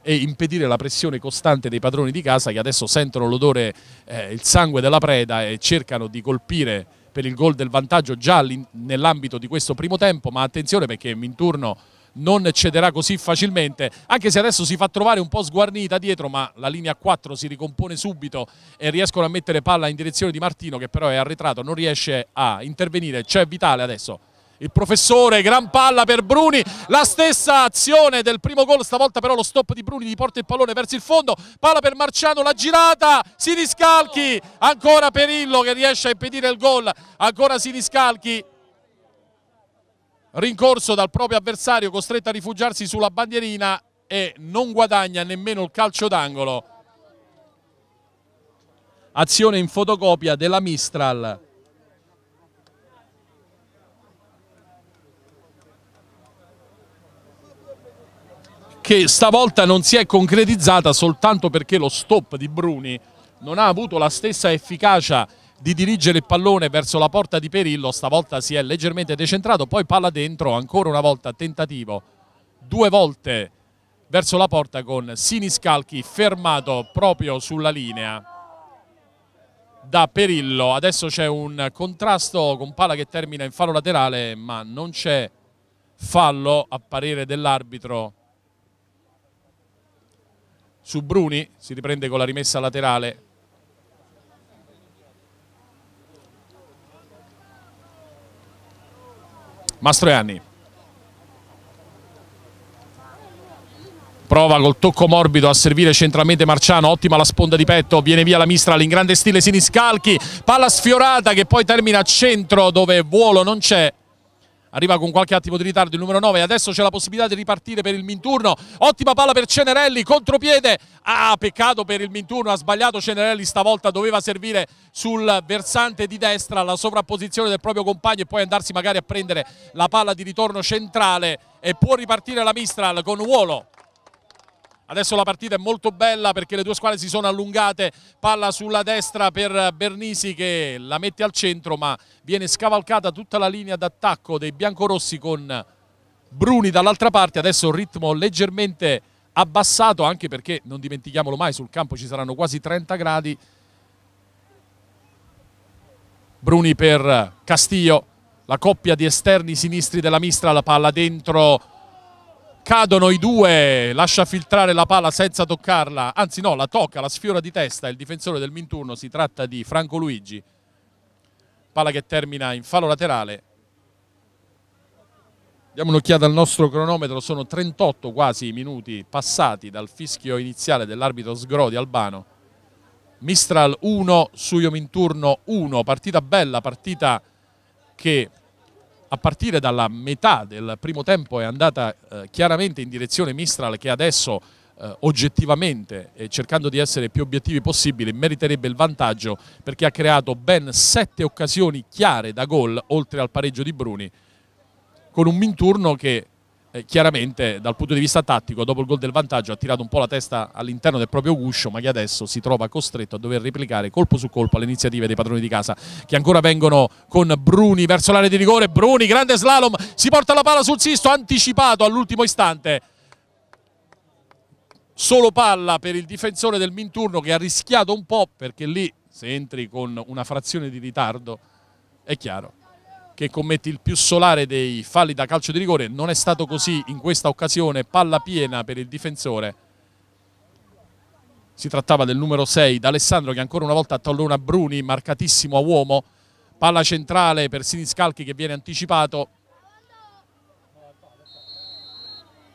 Speaker 3: e impedire la pressione costante dei padroni di casa che adesso sentono l'odore, eh, il sangue della preda e cercano di colpire per il gol del vantaggio già nell'ambito di questo primo tempo, ma attenzione perché in turno non cederà così facilmente, anche se adesso si fa trovare un po' sguarnita dietro, ma la linea 4 si ricompone subito e riescono a mettere palla in direzione di Martino che però è arretrato, non riesce a intervenire, c'è Vitale adesso. Il professore, gran palla per Bruni, la stessa azione del primo gol, stavolta però lo stop di Bruni gli porta il pallone verso il fondo, palla per Marciano, la girata, si riscalchi, ancora Perillo che riesce a impedire il gol, ancora si riscalchi, rincorso dal proprio avversario costretto a rifugiarsi sulla bandierina e non guadagna nemmeno il calcio d'angolo azione in fotocopia della Mistral che stavolta non si è concretizzata soltanto perché lo stop di Bruni non ha avuto la stessa efficacia di dirigere il pallone verso la porta di Perillo, stavolta si è leggermente decentrato, poi palla dentro, ancora una volta tentativo, due volte verso la porta con Siniscalchi fermato proprio sulla linea da Perillo. Adesso c'è un contrasto con palla che termina in fallo laterale, ma non c'è fallo a parere dell'arbitro su Bruni, si riprende con la rimessa laterale Mastroianni. Prova col tocco morbido a servire centralmente Marciano, ottima la sponda di petto, viene via la Mistral in grande stile Siniscalchi, palla sfiorata che poi termina a centro dove volo non c'è arriva con qualche attimo di ritardo il numero 9 adesso c'è la possibilità di ripartire per il Minturno ottima palla per Cenerelli contropiede ah peccato per il Minturno ha sbagliato Cenerelli stavolta doveva servire sul versante di destra la sovrapposizione del proprio compagno e poi andarsi magari a prendere la palla di ritorno centrale e può ripartire la Mistral con Uolo Adesso la partita è molto bella perché le due squadre si sono allungate, palla sulla destra per Bernisi che la mette al centro ma viene scavalcata tutta la linea d'attacco dei biancorossi con Bruni dall'altra parte, adesso ritmo leggermente abbassato anche perché non dimentichiamolo mai sul campo ci saranno quasi 30 gradi. Bruni per Castiglio, la coppia di esterni sinistri della Mistra, la palla dentro cadono i due, lascia filtrare la palla senza toccarla, anzi no, la tocca, la sfiora di testa il difensore del Minturno, si tratta di Franco Luigi, palla che termina in falo laterale. Diamo un'occhiata al nostro cronometro, sono 38 quasi i minuti passati dal fischio iniziale dell'arbitro Sgro di Albano. Mistral 1, Suio Minturno 1, partita bella, partita che a partire dalla metà del primo tempo è andata eh, chiaramente in direzione Mistral che adesso eh, oggettivamente e eh, cercando di essere più obiettivi possibile meriterebbe il vantaggio perché ha creato ben sette occasioni chiare da gol oltre al pareggio di Bruni con un Minturno che eh, chiaramente dal punto di vista tattico dopo il gol del vantaggio ha tirato un po' la testa all'interno del proprio guscio ma che adesso si trova costretto a dover replicare colpo su colpo alle iniziative dei padroni di casa che ancora vengono con Bruni verso l'area di rigore Bruni grande slalom si porta la palla sul sisto anticipato all'ultimo istante solo palla per il difensore del Minturno che ha rischiato un po' perché lì se entri con una frazione di ritardo è chiaro che commette il più solare dei falli da calcio di rigore, non è stato così in questa occasione, palla piena per il difensore. Si trattava del numero 6 d'Alessandro che ancora una volta tallona Bruni, marcatissimo a uomo, palla centrale per Siniscalchi che viene anticipato.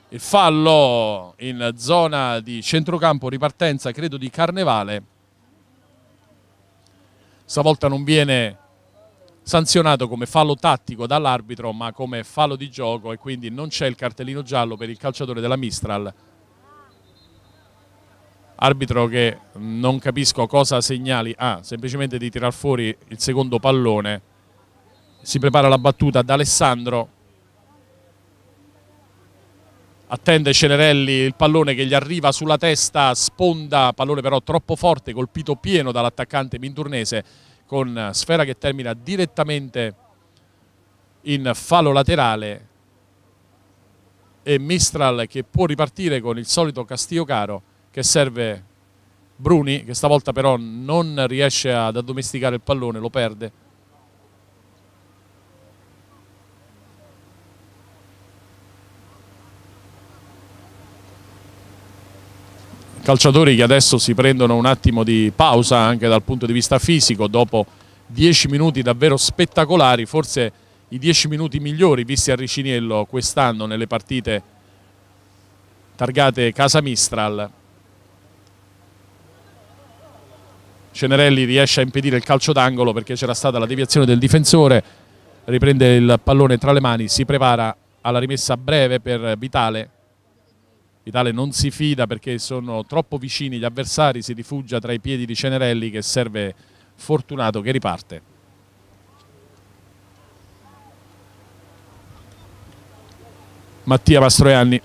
Speaker 3: Il fallo in zona di centrocampo, ripartenza credo di Carnevale. Stavolta non viene sanzionato come fallo tattico dall'arbitro ma come fallo di gioco e quindi non c'è il cartellino giallo per il calciatore della Mistral arbitro che non capisco cosa segnali ah, semplicemente di tirar fuori il secondo pallone si prepara la battuta ad Alessandro attende Cenerelli il pallone che gli arriva sulla testa sponda, pallone però troppo forte colpito pieno dall'attaccante Minturnese con eh, sfera che termina direttamente in fallo laterale e Mistral che può ripartire con il solito Castillo Caro che serve Bruni che stavolta però non riesce ad addomesticare il pallone, lo perde calciatori che adesso si prendono un attimo di pausa anche dal punto di vista fisico dopo dieci minuti davvero spettacolari, forse i dieci minuti migliori visti a Riciniello quest'anno nelle partite targate Casa Mistral. Cenerelli riesce a impedire il calcio d'angolo perché c'era stata la deviazione del difensore, riprende il pallone tra le mani, si prepara alla rimessa breve per Vitale Vitale non si fida perché sono troppo vicini gli avversari, si rifugia tra i piedi di Cenerelli che serve Fortunato che riparte. Mattia Pastroianni.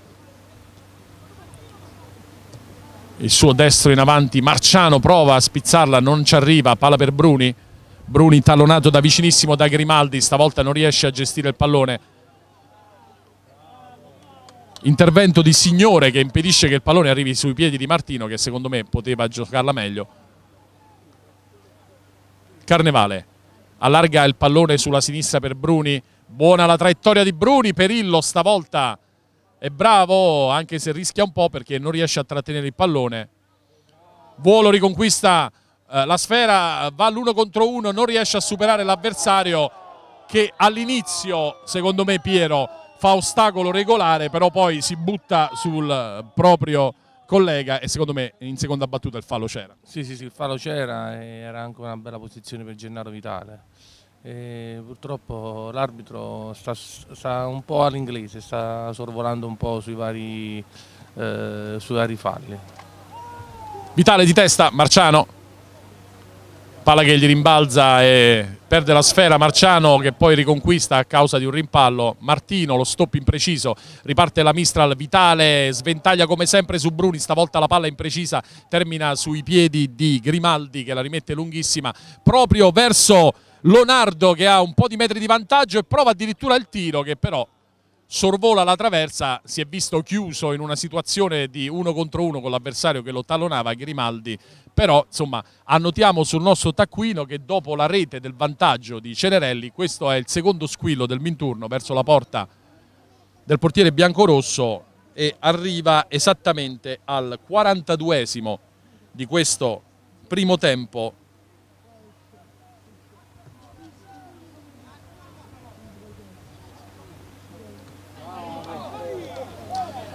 Speaker 3: Il suo destro in avanti, Marciano prova a spizzarla, non ci arriva, palla per Bruni. Bruni tallonato da vicinissimo da Grimaldi, stavolta non riesce a gestire il pallone intervento di signore che impedisce che il pallone arrivi sui piedi di Martino che secondo me poteva giocarla meglio Carnevale allarga il pallone sulla sinistra per Bruni buona la traiettoria di Bruni Perillo stavolta è bravo anche se rischia un po' perché non riesce a trattenere il pallone Vuolo riconquista eh, la sfera va all'uno contro uno non riesce a superare l'avversario che all'inizio secondo me Piero fa ostacolo regolare, però poi si butta sul eh, proprio collega e secondo me in seconda battuta il fallo c'era. Sì, sì, sì, il fallo
Speaker 4: c'era e era anche una bella posizione per Gennaro Vitale. E purtroppo l'arbitro sta, sta, un po' all'inglese, sta sorvolando un po' sui
Speaker 3: vari, eh, sui vari falli. Vitale di testa, Marciano palla che gli rimbalza e perde la sfera Marciano che poi riconquista a causa di un rimpallo Martino lo stop impreciso riparte la Mistral Vitale sventaglia come sempre su Bruni stavolta la palla imprecisa termina sui piedi di Grimaldi che la rimette lunghissima proprio verso Leonardo che ha un po' di metri di vantaggio e prova addirittura il tiro che però sorvola la traversa, si è visto chiuso in una situazione di uno contro uno con l'avversario che lo tallonava, Grimaldi, però insomma annotiamo sul nostro taccuino che dopo la rete del vantaggio di Cenerelli, questo è il secondo squillo del Minturno verso la porta del portiere biancorosso e arriva esattamente al 42esimo di questo primo tempo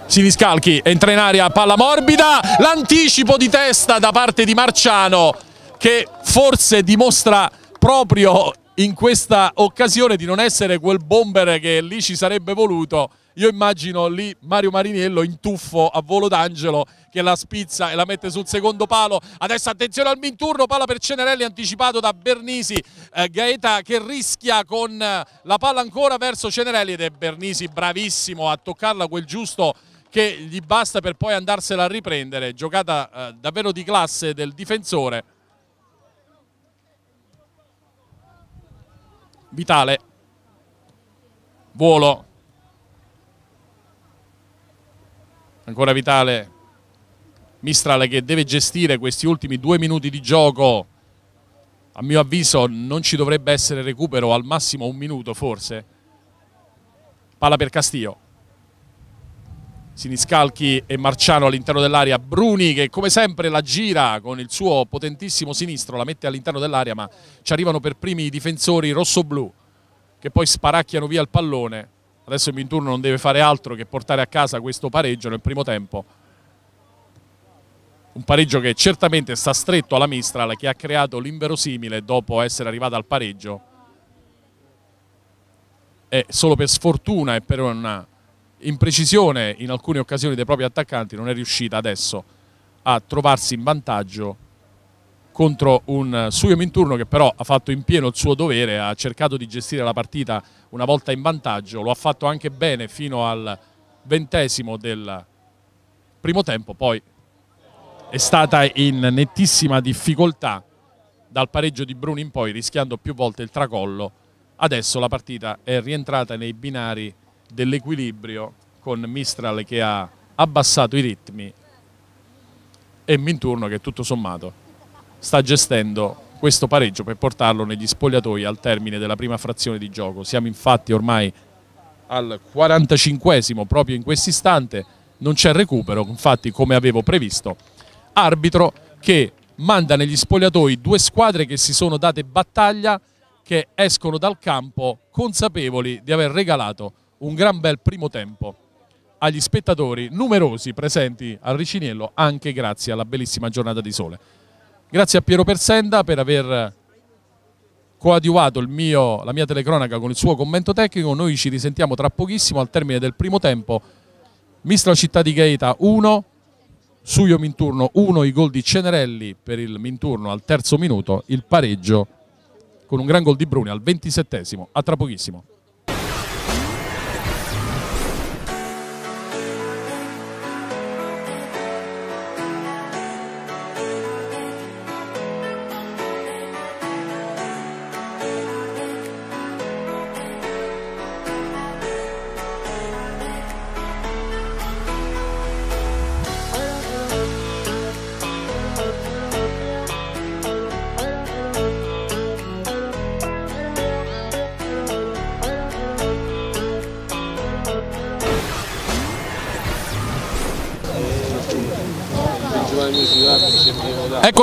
Speaker 3: Siniscalchi entra in aria, palla morbida, l'anticipo di testa da parte di Marciano che forse dimostra proprio in questa occasione di non essere quel bomber che lì ci sarebbe voluto. Io immagino lì Mario Mariniello in tuffo a volo d'angelo che la spizza e la mette sul secondo palo. Adesso attenzione al minturno, palla per Cenerelli anticipato da Bernisi. Eh, Gaeta che rischia con la palla ancora verso Cenerelli ed è Bernisi bravissimo a toccarla quel giusto che gli basta per poi andarsela a riprendere, giocata eh, davvero di classe del difensore. Vitale, volo, ancora Vitale, Mistrale che deve gestire questi ultimi due minuti di gioco, a mio avviso non ci dovrebbe essere recupero, al massimo un minuto forse, palla per Castillo. Siniscalchi e Marciano all'interno dell'area, Bruni che come sempre la gira con il suo potentissimo sinistro, la mette all'interno dell'area ma ci arrivano per primi i difensori rosso-blu che poi sparacchiano via il pallone, adesso il Minturno non deve fare altro che portare a casa questo pareggio nel primo tempo, un pareggio che certamente sta stretto alla Mistral che ha creato l'inverosimile dopo essere arrivata al pareggio e solo per sfortuna e per una imprecisione in alcune occasioni dei propri attaccanti non è riuscita adesso a trovarsi in vantaggio contro un Suyum in turno che però ha fatto in pieno il suo dovere, ha cercato di gestire la partita una volta in vantaggio, lo ha fatto anche bene fino al ventesimo del primo tempo, poi è stata in nettissima difficoltà dal pareggio di Bruni in poi, rischiando più volte il tracollo. Adesso la partita è rientrata nei binari dell'equilibrio con Mistral che ha abbassato i ritmi e Minturno che tutto sommato sta gestendo questo pareggio per portarlo negli spogliatoi al termine della prima frazione di gioco. Siamo infatti ormai al 45 esimo proprio in questo istante, non c'è recupero, infatti come avevo previsto. Arbitro che manda negli spogliatoi due squadre che si sono date battaglia, che escono dal campo consapevoli di aver regalato un gran bel primo tempo agli spettatori numerosi presenti al Riciniello anche grazie alla bellissima giornata di sole. Grazie a Piero Persenda per aver coadiuvato mio, la mia telecronaca con il suo commento tecnico, noi ci risentiamo tra pochissimo al termine del primo tempo. Mistra Città di Gaeta 1, Suio Minturno 1, i gol di Cenerelli per il Minturno al terzo minuto, il pareggio con un gran gol di Bruni al ventisettesimo, a tra pochissimo.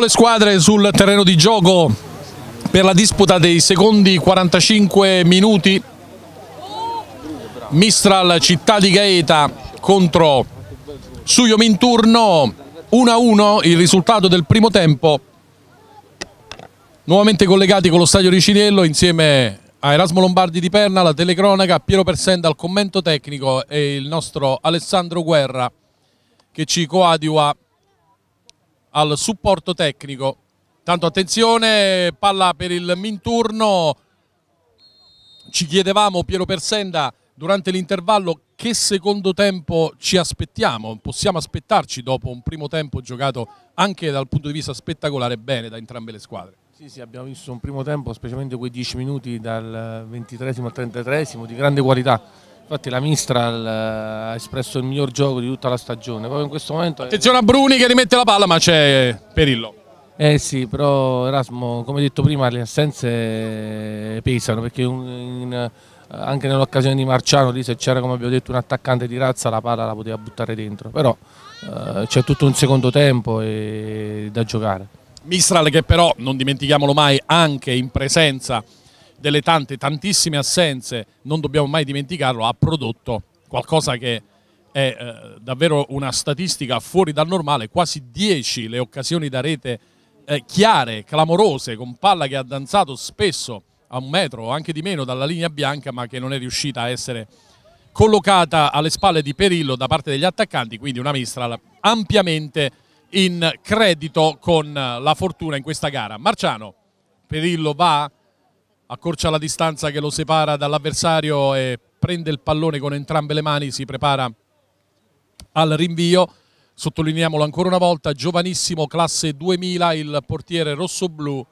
Speaker 3: le squadre sul terreno di gioco per la disputa dei secondi 45 minuti. Mistral Città di Gaeta contro Suyom in turno 1-1 il risultato del primo tempo. Nuovamente collegati con lo stadio Ricinello insieme a Erasmo Lombardi di Perna, la telecronaca, Piero Persenda al commento tecnico e il nostro Alessandro Guerra che ci coadiua al supporto tecnico. Tanto attenzione, palla per il Minturno. Ci chiedevamo, Piero Persenda, durante l'intervallo che secondo tempo ci aspettiamo, possiamo aspettarci dopo un primo tempo giocato anche dal punto di vista spettacolare bene da entrambe le squadre. Sì, sì,
Speaker 4: abbiamo visto un primo tempo, specialmente quei 10 minuti dal 23 al 33 di grande qualità Infatti la Mistral eh, ha espresso il miglior gioco di tutta la stagione. Proprio in questo momento... Attenzione a Bruni che rimette
Speaker 3: la palla ma c'è Perillo. Eh
Speaker 4: sì, però Erasmo, come detto prima, le assenze eh, pesano perché in, in, eh, anche nell'occasione di Marciano lì se c'era, come abbiamo detto, un attaccante di razza la palla la poteva buttare dentro. Però eh, c'è tutto un secondo tempo e, da giocare.
Speaker 3: Mistral che però, non dimentichiamolo mai, anche in presenza delle tante, tantissime assenze, non dobbiamo mai dimenticarlo, ha prodotto qualcosa che è eh, davvero una statistica fuori dal normale, quasi 10 le occasioni da rete eh, chiare, clamorose, con palla che ha danzato spesso a un metro o anche di meno dalla linea bianca, ma che non è riuscita a essere collocata alle spalle di Perillo da parte degli attaccanti, quindi una Mistral ampiamente in credito con eh, la fortuna in questa gara. Marciano, Perillo va, accorcia la distanza che lo separa dall'avversario e prende il pallone con entrambe le mani, si prepara al rinvio. Sottolineiamolo ancora una volta, giovanissimo, classe 2000, il portiere rosso-blu,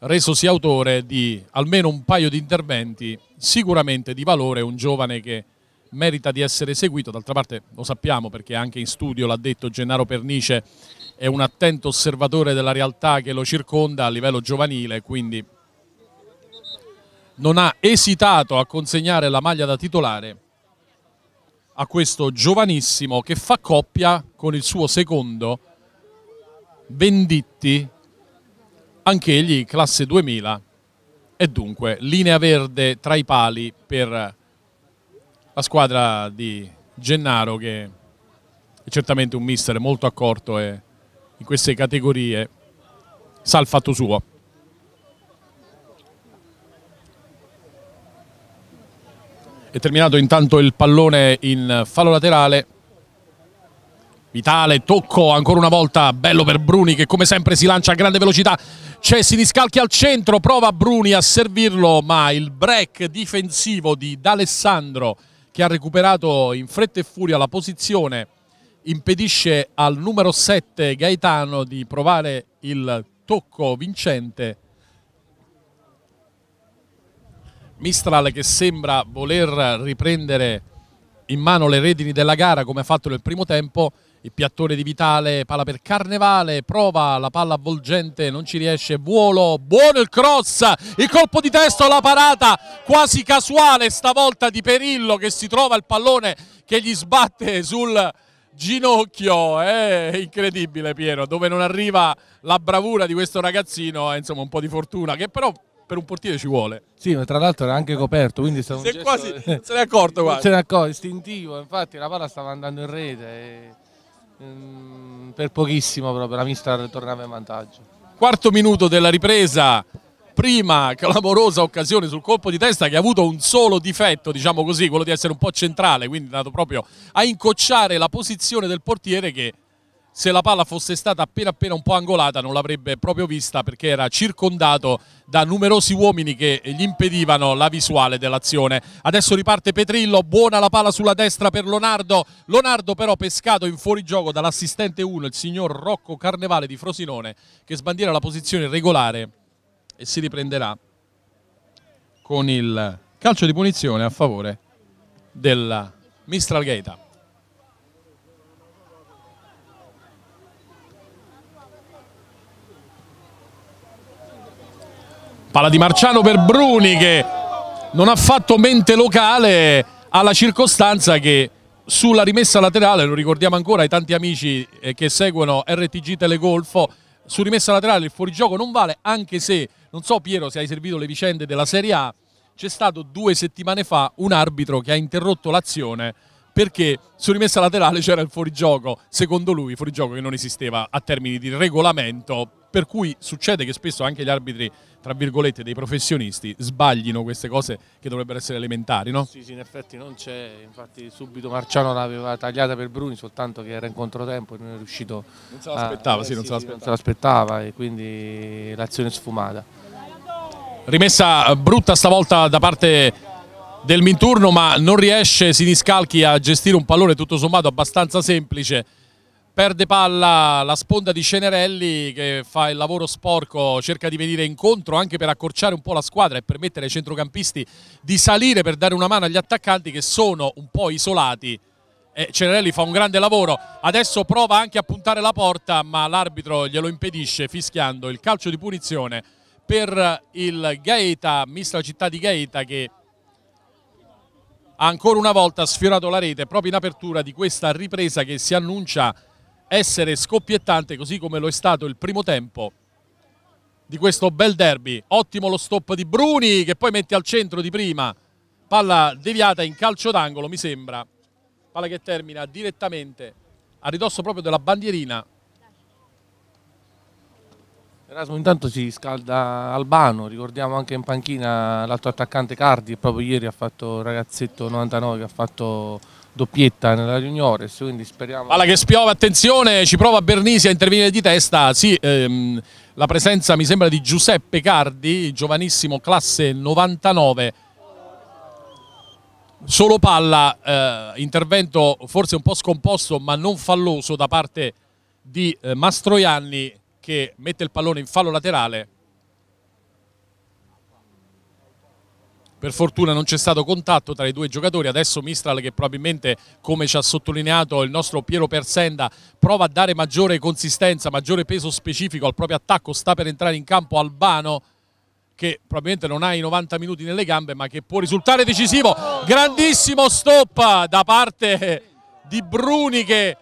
Speaker 3: resosi autore di almeno un paio di interventi, sicuramente di valore, un giovane che merita di essere seguito, d'altra parte lo sappiamo perché anche in studio l'ha detto Gennaro Pernice, è un attento osservatore della realtà che lo circonda a livello giovanile, quindi non ha esitato a consegnare la maglia da titolare a questo giovanissimo che fa coppia con il suo secondo Venditti, anche egli classe 2000 e dunque linea verde tra i pali per la squadra di Gennaro che è certamente un mister molto accorto e in queste categorie sa il fatto suo. È terminato intanto il pallone in fallo laterale. Vitale, tocco ancora una volta, bello per Bruni che come sempre si lancia a grande velocità, c'è, si riscalchi al centro, prova Bruni a servirlo, ma il break difensivo di D'Alessandro che ha recuperato in fretta e furia la posizione impedisce al numero 7 Gaetano di provare il tocco vincente Mistral che sembra voler riprendere in mano le redini della gara come ha fatto nel primo tempo, il piattone di Vitale, palla per Carnevale, prova la palla avvolgente, non ci riesce, vuolo, buono il cross, il colpo di testa, la parata quasi casuale stavolta di Perillo che si trova il pallone che gli sbatte sul ginocchio, è incredibile Piero, dove non arriva la bravura di questo ragazzino, insomma un po' di fortuna che però per un portiere ci vuole.
Speaker 4: Sì, ma tra l'altro era anche coperto, quindi se un gesto... quasi, se ne è accorto quasi. Se n'è accorto,
Speaker 3: istintivo, infatti la palla stava
Speaker 4: andando in rete e, um, per pochissimo proprio la mista tornava in vantaggio.
Speaker 3: Quarto minuto della ripresa, prima clamorosa occasione sul colpo di testa che ha avuto un solo difetto, diciamo così, quello di essere un po' centrale, quindi è andato proprio a incocciare la posizione del portiere che se la palla fosse stata appena appena un po' angolata non l'avrebbe proprio vista perché era circondato da numerosi uomini che gli impedivano la visuale dell'azione. Adesso riparte Petrillo, buona la palla sulla destra per Leonardo, Leonardo però pescato in fuorigioco dall'assistente 1, il signor Rocco Carnevale di Frosinone che sbandiera la posizione regolare e si riprenderà con il calcio di punizione a favore della Mistral Gaeta. Palla di Marciano per Bruni che non ha fatto mente locale alla circostanza che sulla rimessa laterale, lo ricordiamo ancora ai tanti amici eh, che seguono RTG Telegolfo, su rimessa laterale il fuorigioco non vale, anche se, non so Piero se hai servito le vicende della Serie A, c'è stato due settimane fa un arbitro che ha interrotto l'azione perché su rimessa laterale c'era il fuorigioco, secondo lui fuorigioco che non esisteva a termini di regolamento, per cui succede che spesso anche gli arbitri, tra virgolette, dei professionisti sbaglino queste cose che dovrebbero essere elementari, no? Sì,
Speaker 4: sì, in effetti non c'è, infatti subito Marciano
Speaker 3: l'aveva tagliata
Speaker 4: per Bruni, soltanto che era in controtempo e non è riuscito Non se l'aspettava, a... sì, non, eh, sì, non se l'aspettava e
Speaker 3: quindi l'azione sfumata. Rimessa brutta stavolta da parte del Minturno, ma non riesce Siniscalchi a gestire un pallone tutto sommato abbastanza semplice perde palla la sponda di Cenerelli che fa il lavoro sporco, cerca di venire incontro anche per accorciare un po' la squadra e permettere ai centrocampisti di salire per dare una mano agli attaccanti che sono un po' isolati. E Cenerelli fa un grande lavoro, adesso prova anche a puntare la porta ma l'arbitro glielo impedisce fischiando il calcio di punizione per il Gaeta, Mistra Città di Gaeta che ancora una volta ha sfiorato la rete proprio in apertura di questa ripresa che si annuncia essere scoppiettante così come lo è stato il primo tempo di questo bel derby. Ottimo lo stop di Bruni che poi mette al centro di prima. Palla deviata in calcio d'angolo, mi sembra. Palla che termina direttamente a ridosso proprio della bandierina.
Speaker 4: Erasmo intanto si scalda Albano, ricordiamo anche in panchina l'altro attaccante Cardi, proprio ieri ha fatto un ragazzetto 99 che ha fatto doppietta nella Juniores, quindi speriamo...
Speaker 3: Palla che spiova, attenzione, ci prova Bernisi a intervenire di testa, sì, ehm, la presenza mi sembra di Giuseppe Cardi, giovanissimo, classe 99, solo palla, eh, intervento forse un po' scomposto ma non falloso da parte di eh, Mastroianni che mette il pallone in fallo laterale Per fortuna non c'è stato contatto tra i due giocatori, adesso Mistral che probabilmente come ci ha sottolineato il nostro Piero Persenda prova a dare maggiore consistenza, maggiore peso specifico al proprio attacco, sta per entrare in campo Albano che probabilmente non ha i 90 minuti nelle gambe ma che può risultare decisivo, grandissimo stop da parte di Bruni che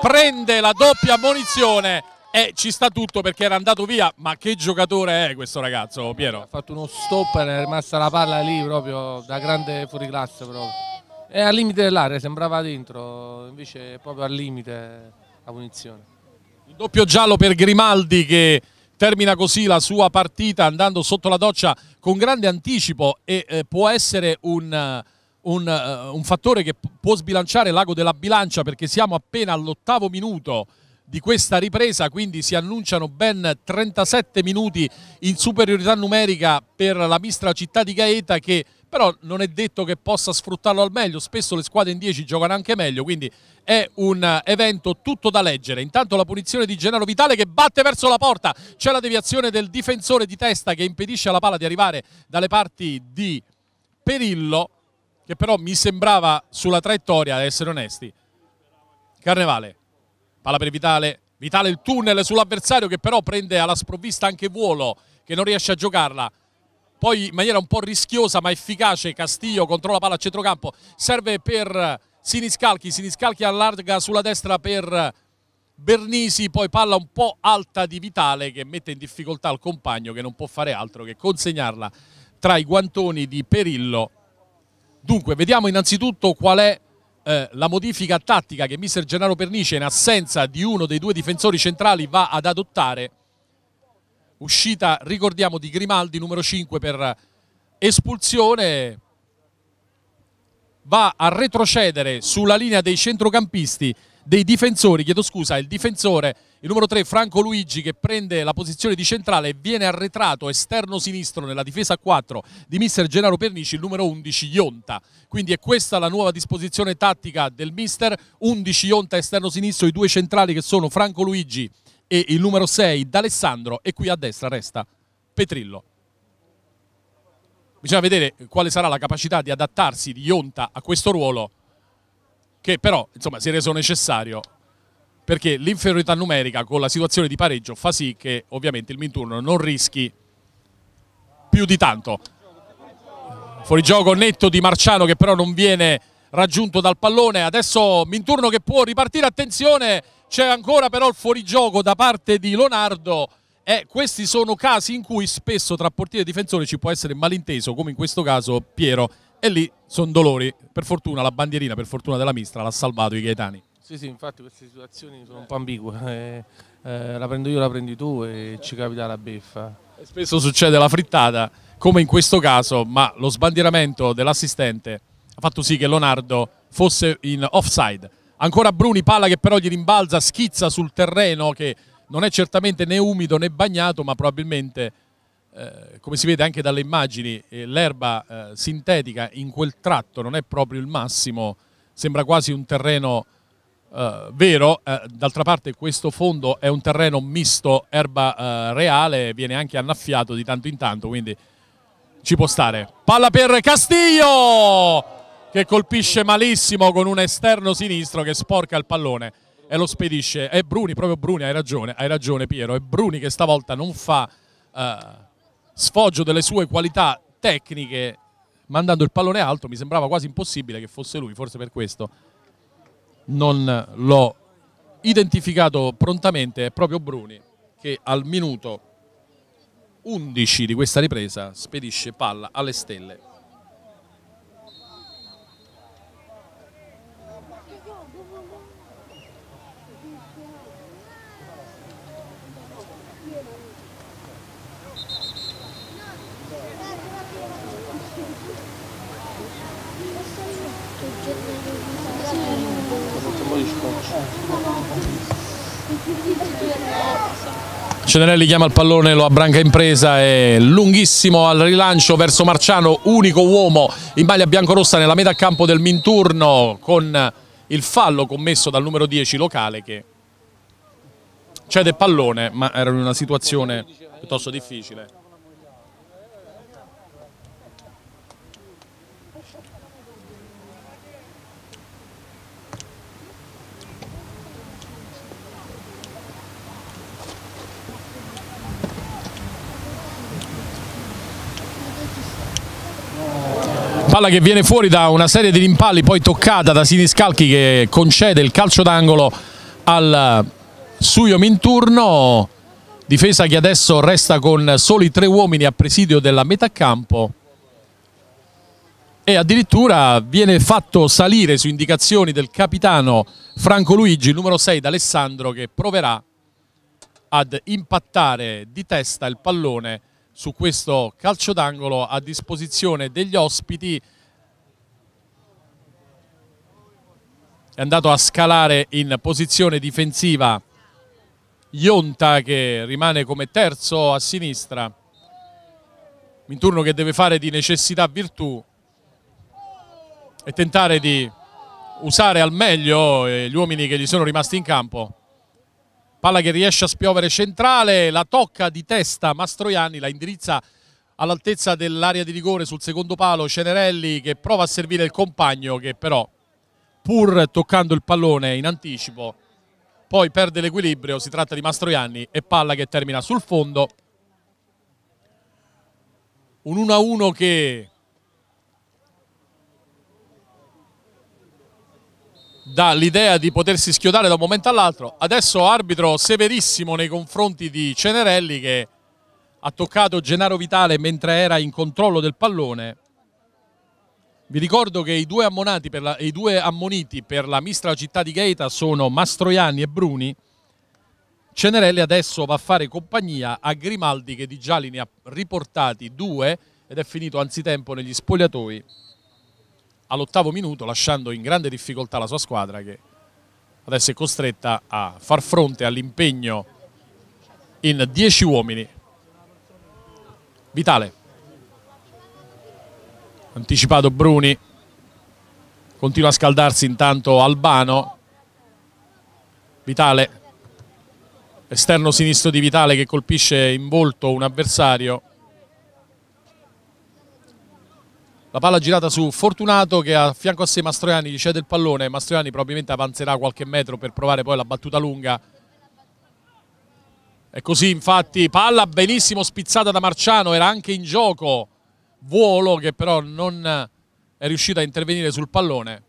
Speaker 3: prende la doppia munizione. Eh, ci sta tutto perché era andato via, ma che giocatore è questo ragazzo, Piero? Ha
Speaker 4: fatto uno stop e è rimasta la palla lì proprio da grande fuoriclasse proprio. È al limite dell'area, sembrava dentro, invece è proprio al limite la punizione.
Speaker 3: Il doppio giallo per Grimaldi che termina così la sua partita andando sotto la doccia con grande anticipo e eh, può essere un... Eh, un, eh, un, fattore che può sbilanciare l'ago della bilancia perché siamo appena all'ottavo minuto di questa ripresa, quindi si annunciano ben 37 minuti in superiorità numerica per la Mistra Città di Gaeta che però non è detto che possa sfruttarlo al meglio, spesso le squadre in 10 giocano anche meglio, quindi è un evento tutto da leggere. Intanto la punizione di Gennaro Vitale che batte verso la porta, c'è la deviazione del difensore di testa che impedisce alla palla di arrivare dalle parti di Perillo, che però mi sembrava sulla traiettoria, ad essere onesti. Carnevale palla per Vitale, Vitale il tunnel sull'avversario che però prende alla sprovvista anche Vuolo che non riesce a giocarla poi in maniera un po' rischiosa ma efficace Castiglio controlla palla a centrocampo serve per Siniscalchi Siniscalchi allarga sulla destra per Bernisi poi palla un po' alta di Vitale che mette in difficoltà il compagno che non può fare altro che consegnarla tra i guantoni di Perillo dunque vediamo innanzitutto qual è eh, la modifica tattica che mister Gennaro Pernice in assenza di uno dei due difensori centrali va ad adottare uscita ricordiamo di Grimaldi numero 5 per espulsione va a retrocedere sulla linea dei centrocampisti dei difensori, chiedo scusa, il difensore, il numero 3 Franco Luigi che prende la posizione di centrale e viene arretrato esterno sinistro nella difesa 4 di mister Gennaro Pernici, il numero 11 Ionta. Quindi è questa la nuova disposizione tattica del mister, 11 Ionta esterno sinistro, i due centrali che sono Franco Luigi e il numero 6 D'Alessandro e qui a destra resta Petrillo. Bisogna vedere quale sarà la capacità di adattarsi di Ionta a questo ruolo che però insomma, si è reso necessario perché l'inferiorità numerica con la situazione di pareggio fa sì che ovviamente il Minturno non rischi più di tanto. Fuori gioco netto di Marciano che però non viene raggiunto dal pallone, adesso Minturno che può ripartire, attenzione c'è ancora però il fuorigioco da parte di Leonardo e questi sono casi in cui spesso tra portiere e difensore ci può essere malinteso come in questo caso Piero e lì sono dolori. Per fortuna la bandierina, per fortuna della Mistra, l'ha salvato i Gaetani.
Speaker 4: Sì, sì, infatti queste situazioni sono un po' ambigue. Eh, eh, la prendo io, la prendi tu
Speaker 3: e ci capita la beffa. E spesso succede la frittata, come in questo caso, ma lo sbandieramento dell'assistente ha fatto sì che Leonardo fosse in offside. Ancora Bruni, palla che però gli rimbalza, schizza sul terreno che non è certamente né umido né bagnato, ma probabilmente eh, come si vede anche dalle immagini, eh, l'erba eh, sintetica in quel tratto non è proprio il massimo, sembra quasi un terreno eh, vero, eh, d'altra parte questo fondo è un terreno misto erba reale, viene anche annaffiato di tanto in tanto, quindi ci può stare. Palla per Castiglio che colpisce malissimo con un esterno sinistro che sporca il pallone e lo spedisce. È Bruni, proprio Bruni, hai ragione, hai ragione Piero, è Bruni che stavolta non fa sfoggio delle sue qualità tecniche, mandando il pallone alto, mi sembrava quasi impossibile che fosse lui, forse per questo non l'ho identificato prontamente, è proprio Bruni che al minuto 11 di questa ripresa spedisce palla alle stelle. Cenerelli chiama il pallone, lo abbranca in presa e lunghissimo al rilancio verso Marciano, unico uomo in maglia biancorossa nella metà campo del Minturno con il fallo commesso dal numero 10 locale che cede pallone ma era in una situazione piuttosto difficile. palla che viene fuori da una serie di rimpalli poi toccata da Siniscalchi che concede il calcio d'angolo al Suio Minturno difesa che adesso resta con soli tre uomini a presidio della metà campo e addirittura viene fatto salire su indicazioni del capitano Franco Luigi, numero 6 d'Alessandro che proverà ad impattare di testa il pallone su questo calcio d'angolo a disposizione degli ospiti. È andato a scalare in posizione difensiva Ionta che rimane come terzo a sinistra. In turno che deve fare di necessità virtù e tentare di usare al meglio eh, gli uomini che gli sono rimasti in campo. Palla che riesce a spiovere centrale, la tocca di testa Mastroianni, la indirizza all'altezza dell'area di rigore sul secondo palo Cenerelli che prova a servire il compagno che però pur toccando il pallone in anticipo poi perde l'equilibrio, si tratta di Mastroianni e palla che termina sul fondo. Un 1-1 che dall'idea di potersi schiodare da un momento all'altro. Adesso arbitro severissimo nei confronti di Cenerelli che ha toccato Genaro Vitale mentre era in controllo del pallone. Vi ricordo che i due, per la, i due ammoniti per la Mistra Città di Gaeta sono Mastroianni e Bruni. Cenerelli adesso va a fare compagnia a Grimaldi che di gialli ne ha riportati due ed è finito anzitempo negli spogliatoi all'ottavo minuto lasciando in grande difficoltà la sua squadra che adesso è costretta a far fronte all'impegno in 10 uomini. Vitale. Anticipato Bruni. Continua a scaldarsi intanto Albano. Vitale. Esterno sinistro di Vitale che colpisce in volto un avversario. La palla girata su Fortunato che a fianco a sé Mastroianni gli cede il pallone. Mastroianni probabilmente avanzerà qualche metro per provare poi la battuta lunga. E così infatti palla benissimo spizzata da Marciano, era anche in gioco Vuolo che però non è riuscito a intervenire sul pallone.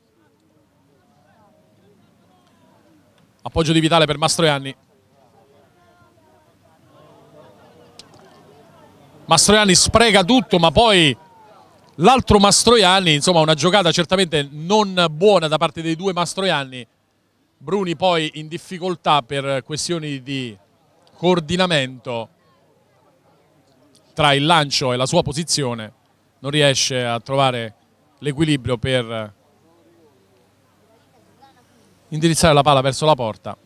Speaker 3: Appoggio di Vitale per Mastroianni. Mastroianni spreca tutto ma poi L'altro Mastroianni, insomma una giocata certamente non buona da parte dei due Mastroianni, Bruni poi in difficoltà per questioni di coordinamento tra il lancio e la sua posizione, non riesce a trovare l'equilibrio per indirizzare la palla verso la porta.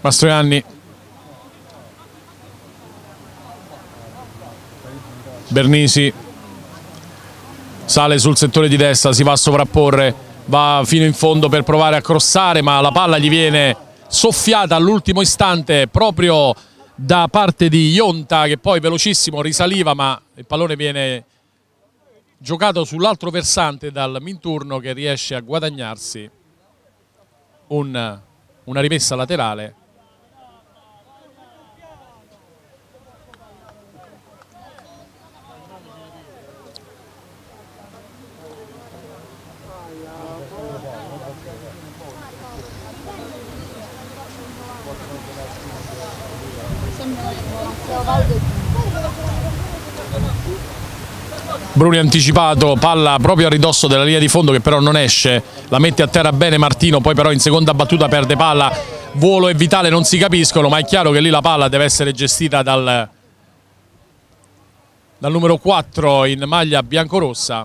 Speaker 3: Mastroianni Bernisi sale sul settore di destra, si va a sovrapporre, va fino in fondo per provare a crossare, ma la palla gli viene soffiata all'ultimo istante proprio da parte di Ionta che poi velocissimo risaliva ma il pallone viene giocato sull'altro versante dal Minturno che riesce a guadagnarsi un, una rimessa laterale Bruni anticipato, palla proprio a ridosso della linea di fondo che però non esce, la mette a terra bene Martino, poi però in seconda battuta perde palla, Volo e Vitale non si capiscono, ma è chiaro che lì la palla deve essere gestita dal, dal numero 4 in maglia biancorossa.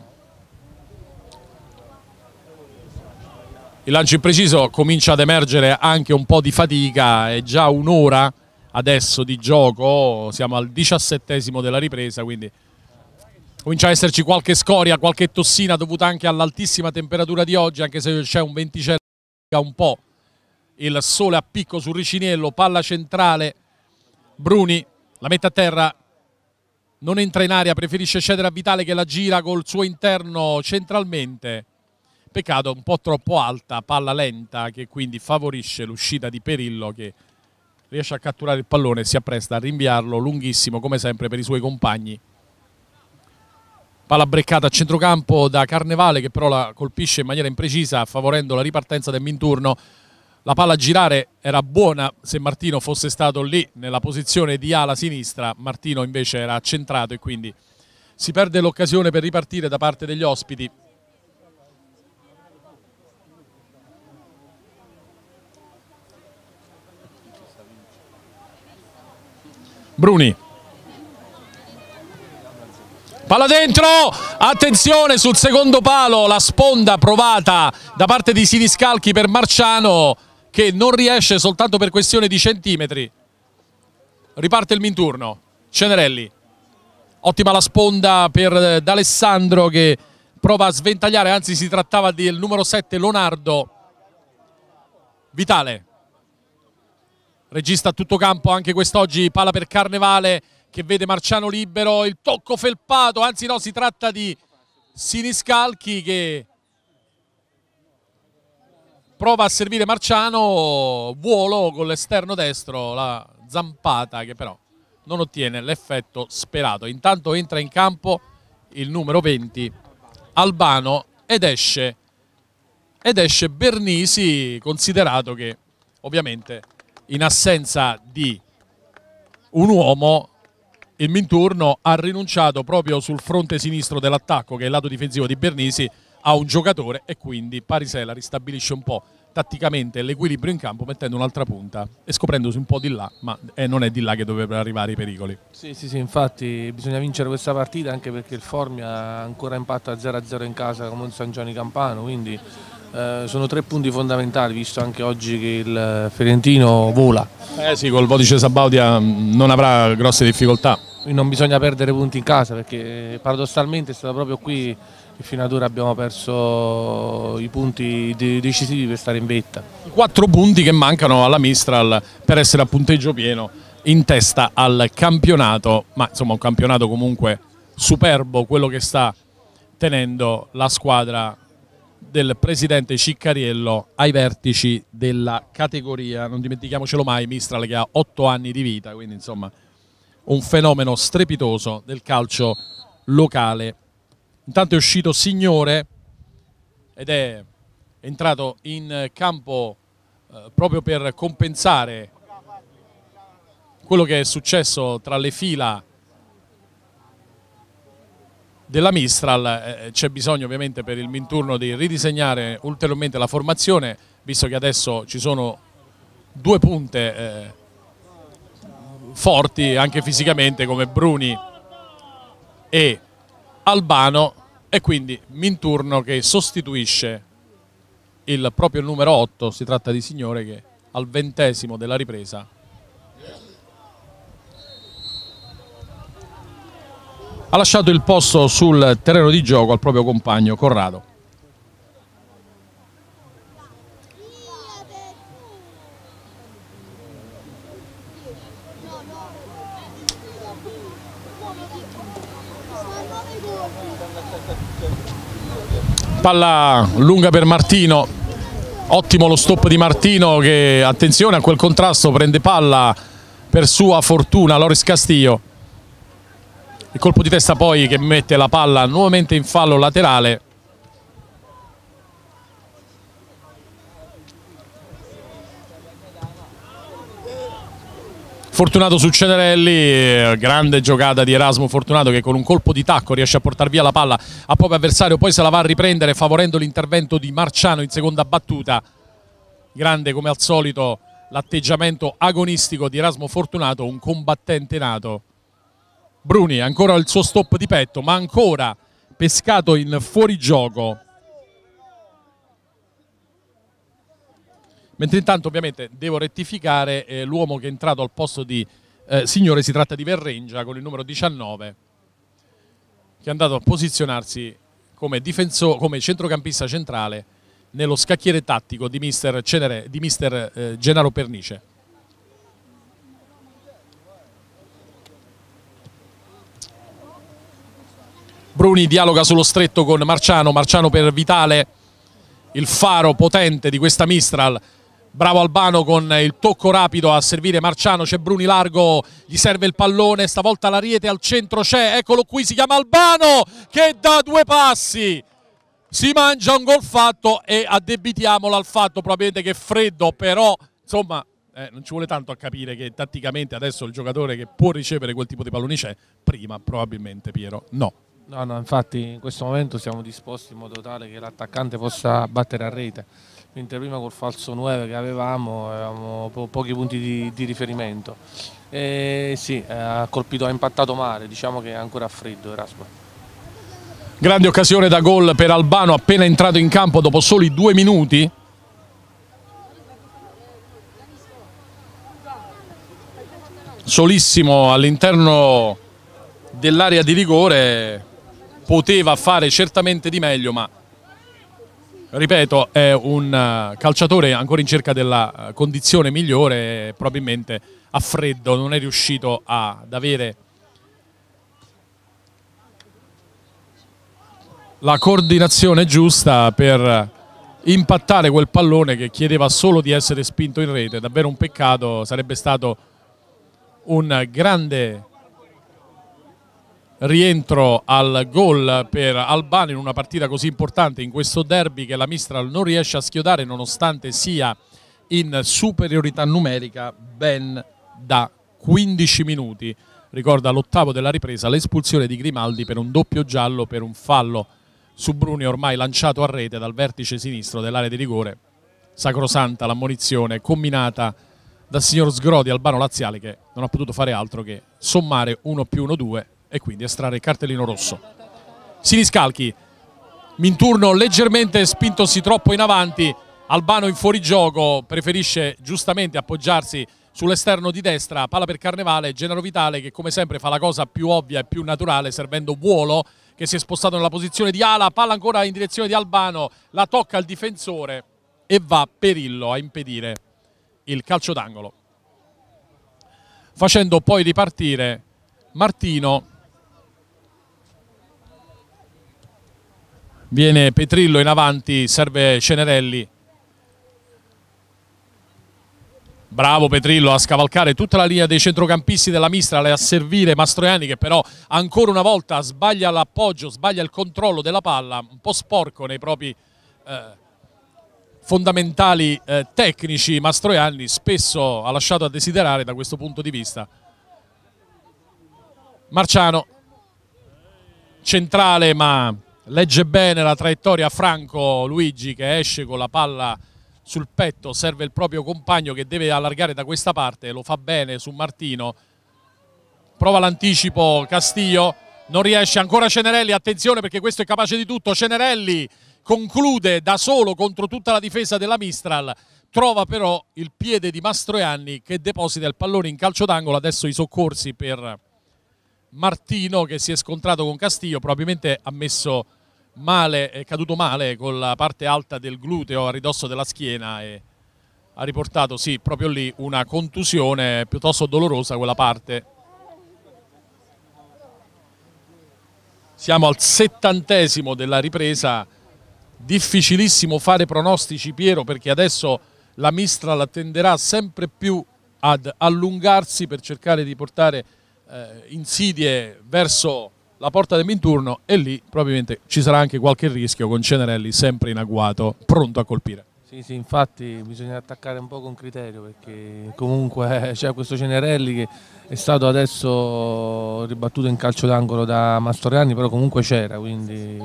Speaker 3: Il lancio impreciso comincia ad emergere anche un po' di fatica, è già un'ora adesso di gioco, siamo al diciassettesimo della ripresa, quindi comincia a esserci qualche scoria, qualche tossina dovuta anche all'altissima temperatura di oggi, anche se c'è un venticello un po' il sole a picco sul Riciniello, palla centrale, Bruni la mette a terra, non entra in aria, preferisce cedere a Vitale che la gira col suo interno centralmente. Peccato, un po' troppo alta, palla lenta che quindi favorisce l'uscita di Perillo che riesce a catturare il pallone e si appresta a rinviarlo lunghissimo come sempre per i suoi compagni. Palla breccata a centrocampo da Carnevale che però la colpisce in maniera imprecisa favorendo la ripartenza del Minturno. La palla a girare era buona se Martino fosse stato lì nella posizione di ala sinistra, Martino invece era centrato e quindi si perde l'occasione per ripartire da parte degli ospiti. Bruni Palla dentro, attenzione sul secondo palo, la sponda provata da parte di Siniscalchi per Marciano che non riesce soltanto per questione di centimetri. Riparte il minturno, Cenerelli, ottima la sponda per D'Alessandro che prova a sventagliare, anzi si trattava del numero 7 Leonardo. Vitale, regista a tutto campo anche quest'oggi, palla per Carnevale, che vede Marciano libero, il tocco felpato, anzi no, si tratta di Siniscalchi che prova a servire Marciano, vuolo con l'esterno destro, la zampata che però non ottiene l'effetto sperato. Intanto entra in campo il numero 20 Albano ed esce, ed esce Bernisi considerato che ovviamente in assenza di un uomo il Minturno ha rinunciato proprio sul fronte sinistro dell'attacco, che è il lato difensivo di Bernisi, a un giocatore e quindi Parisella ristabilisce un po' tatticamente l'equilibrio in campo mettendo un'altra punta e scoprendosi un po' di là, ma eh, non è di là che dovrebbero arrivare i pericoli.
Speaker 4: Sì, sì, sì, infatti bisogna vincere questa partita anche perché il Formia ancora impatta 0-0 in casa con un San Gianni Campano, quindi eh, sono tre punti fondamentali visto anche oggi che il
Speaker 3: Fiorentino vola. Eh sì, col Vodice Sabaudia mm, non avrà grosse
Speaker 4: difficoltà non bisogna perdere punti in casa perché paradossalmente è stato proprio qui che fino ad ora abbiamo perso i punti decisivi per stare in
Speaker 3: vetta. I quattro punti che mancano alla Mistral per essere a punteggio pieno in testa al campionato, ma insomma un campionato comunque superbo quello che sta tenendo la squadra del presidente Ciccariello ai vertici della categoria, non dimentichiamocelo mai, Mistral che ha otto anni di vita, quindi insomma un fenomeno strepitoso del calcio locale. Intanto è uscito Signore ed è entrato in campo eh, proprio per compensare quello che è successo tra le fila della Mistral eh, eh, c'è bisogno ovviamente per il Minturno di ridisegnare ulteriormente la formazione visto che adesso ci sono due punte eh, forti anche fisicamente come Bruni e Albano e quindi Minturno che sostituisce il proprio numero 8, si tratta di Signore che al ventesimo della ripresa ha lasciato il posto sul terreno di gioco al proprio compagno Corrado. palla lunga per Martino ottimo lo stop di Martino che attenzione a quel contrasto prende palla per sua fortuna Loris Castillo il colpo di testa poi che mette la palla nuovamente in fallo laterale Fortunato su Cenerelli, eh, grande giocata di Erasmo Fortunato che con un colpo di tacco riesce a portare via la palla a proprio avversario, poi se la va a riprendere favorendo l'intervento di Marciano in seconda battuta. Grande come al solito l'atteggiamento agonistico di Erasmo Fortunato, un combattente nato. Bruni ancora il suo stop di petto, ma ancora pescato in fuorigioco. Mentre intanto ovviamente devo rettificare eh, l'uomo che è entrato al posto di eh, signore, si tratta di Verrengia con il numero 19 che è andato a posizionarsi come, come centrocampista centrale nello scacchiere tattico di mister, Cenere, di mister eh, Gennaro Pernice. Bruni dialoga sullo stretto con Marciano, Marciano per Vitale, il faro potente di questa Mistral Bravo Albano con il tocco rapido a servire Marciano, c'è Bruni largo, gli serve il pallone, stavolta la Riete al centro c'è, eccolo qui, si chiama Albano che da due passi si mangia un gol fatto e addebitiamolo al fatto probabilmente che è freddo, però insomma eh, non ci vuole tanto a capire che tatticamente adesso il giocatore che può ricevere quel tipo di palloni c'è, prima probabilmente Piero no. No, no, infatti in questo momento siamo disposti
Speaker 4: in modo tale che l'attaccante possa battere a rete mentre prima col falso 9 che avevamo avevamo po pochi punti di, di riferimento. E sì, eh, ha colpito, ha impattato male, diciamo che è ancora a freddo Erasmo.
Speaker 3: Grande occasione da gol per Albano appena entrato in campo dopo soli due minuti. Solissimo all'interno dell'area di rigore poteva fare certamente di meglio ma ripeto, è un eh, calciatore ancora in cerca della eh, condizione migliore, probabilmente a freddo non è riuscito ad avere la coordinazione giusta per impattare quel pallone che chiedeva solo di essere spinto in rete, davvero un peccato, sarebbe stato un grande rientro al gol per Albano in una partita così importante in questo derby che la Mistral non riesce a schiodare nonostante sia in superiorità numerica ben da 15 minuti. Ricorda l'ottavo della ripresa l'espulsione di Grimaldi per un doppio giallo per un fallo su Bruni ormai lanciato a rete dal vertice sinistro dell'area di rigore. Sacrosanta l'ammonizione combinata dal signor Sgrodi Albano Laziale che non ha potuto fare altro che sommare 1 più 1 2 e quindi estrarre il cartellino rosso. Siniscalchi, Minturno leggermente spintosi troppo in avanti, Albano in fuorigioco preferisce giustamente appoggiarsi sull'esterno di destra, palla per Carnevale, Genaro Vitale che come sempre fa la cosa più ovvia e più naturale servendo Vuolo che si è spostato nella posizione di ala, palla ancora in direzione di Albano, la tocca al difensore e va Perillo a impedire il calcio d'angolo. Facendo poi ripartire Martino viene Petrillo in avanti, serve Cenerelli. Bravo Petrillo a scavalcare tutta la linea dei centrocampisti della Mistral a servire Mastroianni che però ancora una volta sbaglia l'appoggio, sbaglia il controllo della palla, un po' sporco nei propri eh, fondamentali eh, tecnici. Mastroianni spesso ha lasciato a desiderare da questo punto di vista. Marciano, centrale ma legge bene la traiettoria Franco Luigi che esce con la palla sul petto, serve il proprio compagno che deve allargare da questa parte, lo fa bene su Martino, prova l'anticipo Castiglio, non riesce ancora Cenerelli, attenzione perché questo è capace di tutto, Cenerelli conclude da solo contro tutta la difesa della Mistral, trova però il piede di Mastroianni che deposita il pallone in calcio d'angolo, adesso i soccorsi per Martino che si è scontrato con Castiglio, probabilmente ha messo male, è caduto male con la parte alta del gluteo a ridosso della schiena e ha riportato sì, proprio lì una contusione piuttosto dolorosa quella parte. Siamo al settantesimo della ripresa, difficilissimo fare pronostici Piero perché adesso la Mistral tenderà sempre più ad allungarsi per cercare di portare eh, insidie verso la porta del Minturno e lì probabilmente ci sarà anche qualche rischio con Cenerelli sempre in agguato, pronto a colpire.
Speaker 4: Sì, sì, infatti bisogna attaccare un po' con criterio perché comunque eh, c'è questo
Speaker 3: Cenerelli che è stato adesso
Speaker 4: ribattuto in calcio d'angolo da Mastoriani, però comunque c'era, quindi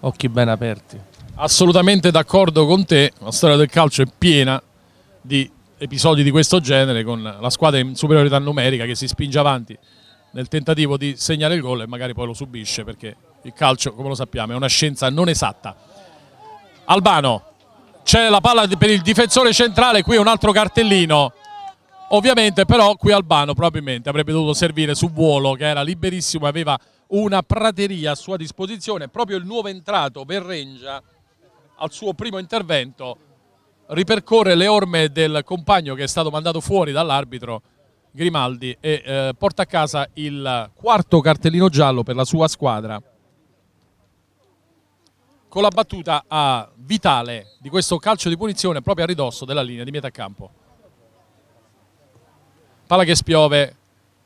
Speaker 4: occhi ben
Speaker 3: aperti. Assolutamente d'accordo con te, la storia del calcio è piena di episodi di questo genere con la squadra in superiorità numerica che si spinge avanti nel tentativo di segnare il gol e magari poi lo subisce perché il calcio, come lo sappiamo, è una scienza non esatta. Albano, c'è la palla per il difensore centrale, qui è un altro cartellino. Ovviamente però qui Albano probabilmente avrebbe dovuto servire su Vuolo che era liberissimo e aveva una prateria a sua disposizione. Proprio il nuovo entrato Verrengia al suo primo intervento ripercorre le orme del compagno che è stato mandato fuori dall'arbitro Grimaldi e eh, porta a casa il quarto cartellino giallo per la sua squadra con la battuta a Vitale di questo calcio di punizione proprio a ridosso della linea di metà campo palla che spiove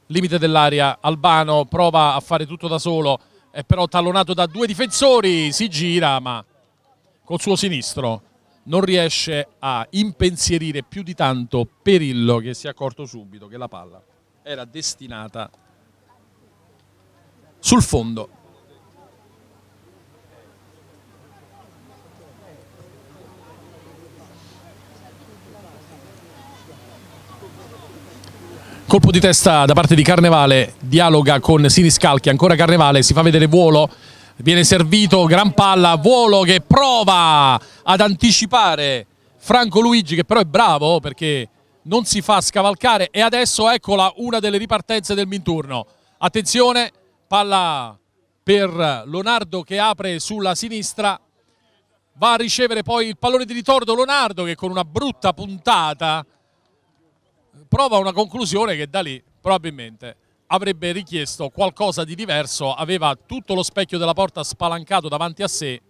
Speaker 3: limite dell'aria Albano prova a fare tutto da solo è però tallonato da due difensori si gira ma col suo sinistro non riesce a impensierire più di tanto Perillo che si è accorto subito che la palla era destinata sul fondo. Colpo di testa da parte di Carnevale, dialoga con Siniscalchi, ancora Carnevale, si fa vedere volo viene servito gran palla Vuolo che prova ad anticipare Franco Luigi che però è bravo perché non si fa scavalcare e adesso eccola una delle ripartenze del minturno attenzione palla per Leonardo che apre sulla sinistra va a ricevere poi il pallone di ritorno Leonardo che con una brutta puntata prova una conclusione che da lì probabilmente avrebbe richiesto qualcosa di diverso, aveva tutto lo specchio della porta spalancato davanti a sé, eh,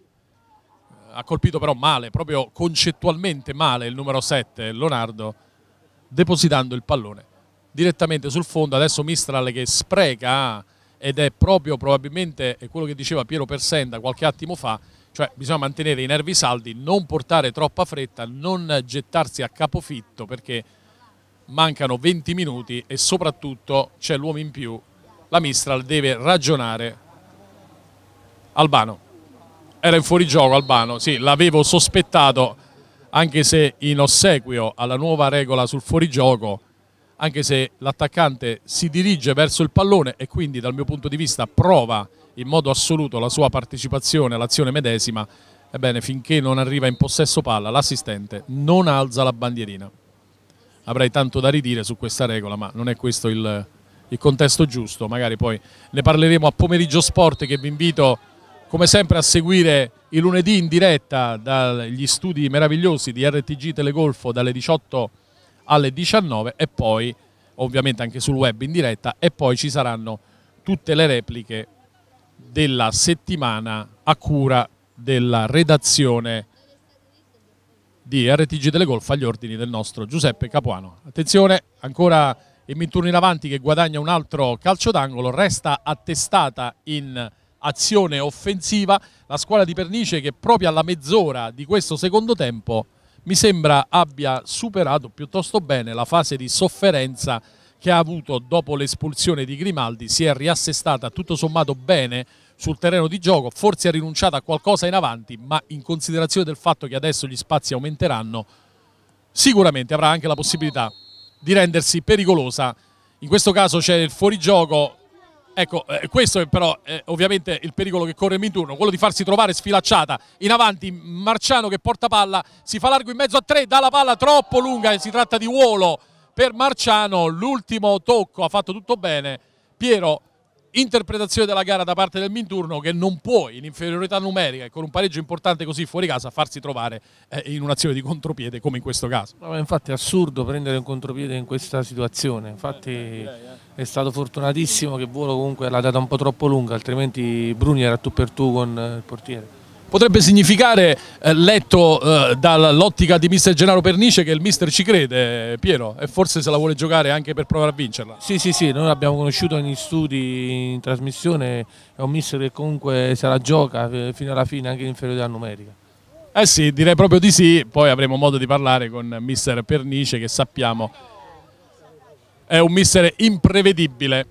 Speaker 3: ha colpito però male, proprio concettualmente male il numero 7 Leonardo, depositando il pallone direttamente sul fondo, adesso Mistral che spreca eh, ed è proprio probabilmente è quello che diceva Piero Persenda qualche attimo fa, cioè bisogna mantenere i nervi saldi, non portare troppa fretta, non gettarsi a capofitto perché mancano 20 minuti e soprattutto c'è l'uomo in più, la Mistral deve ragionare. Albano, era in fuorigioco Albano, sì, l'avevo sospettato anche se in ossequio alla nuova regola sul fuorigioco, anche se l'attaccante si dirige verso il pallone e quindi dal mio punto di vista prova in modo assoluto la sua partecipazione all'azione medesima, ebbene finché non arriva in possesso palla l'assistente non alza la bandierina avrei tanto da ridire su questa regola, ma non è questo il, il contesto giusto, magari poi ne parleremo a pomeriggio sport che vi invito come sempre a seguire il lunedì in diretta dagli studi meravigliosi di RTG Telegolfo dalle 18 alle 19 e poi ovviamente anche sul web in diretta e poi ci saranno tutte le repliche della settimana a cura della redazione di RTG delle Golf agli ordini del nostro Giuseppe Capuano. Attenzione, ancora Emil Turni in avanti che guadagna un altro calcio d'angolo, resta attestata in azione offensiva la squadra di Pernice che proprio alla mezz'ora di questo secondo tempo mi sembra abbia superato piuttosto bene la fase di sofferenza che ha avuto dopo l'espulsione di Grimaldi, si è riassestata tutto sommato bene sul terreno di gioco, forse ha rinunciato a qualcosa in avanti, ma in considerazione del fatto che adesso gli spazi aumenteranno, sicuramente avrà anche la possibilità di rendersi pericolosa. In questo caso c'è il fuorigioco, ecco, eh, questo è però eh, ovviamente il pericolo che corre turno, quello di farsi trovare sfilacciata in avanti, Marciano che porta palla, si fa largo in mezzo a tre, dà la palla troppo lunga, e si tratta di Uolo per Marciano, l'ultimo tocco, ha fatto tutto bene, Piero interpretazione della gara da parte del Minturno che non può in inferiorità numerica e con un pareggio importante così fuori casa farsi trovare eh, in un'azione di contropiede come in questo caso.
Speaker 4: No, infatti è assurdo prendere un contropiede in questa situazione, infatti eh, eh, direi, eh, eh. è stato fortunatissimo che Volo comunque l'ha data un po' troppo lunga, altrimenti Bruni era tu per tu con il
Speaker 3: portiere potrebbe significare, eh, letto eh, dall'ottica di mister Gennaro Pernice, che il mister ci crede, Piero, e forse se la vuole giocare anche per provare a vincerla. Sì, sì, sì, noi l'abbiamo conosciuto negli studi,
Speaker 4: in trasmissione, è un mister che comunque se la gioca eh, fino alla fine, anche in inferiorità numerica.
Speaker 3: Eh sì, direi proprio di sì, poi avremo modo di parlare con mister Pernice che sappiamo è un mister imprevedibile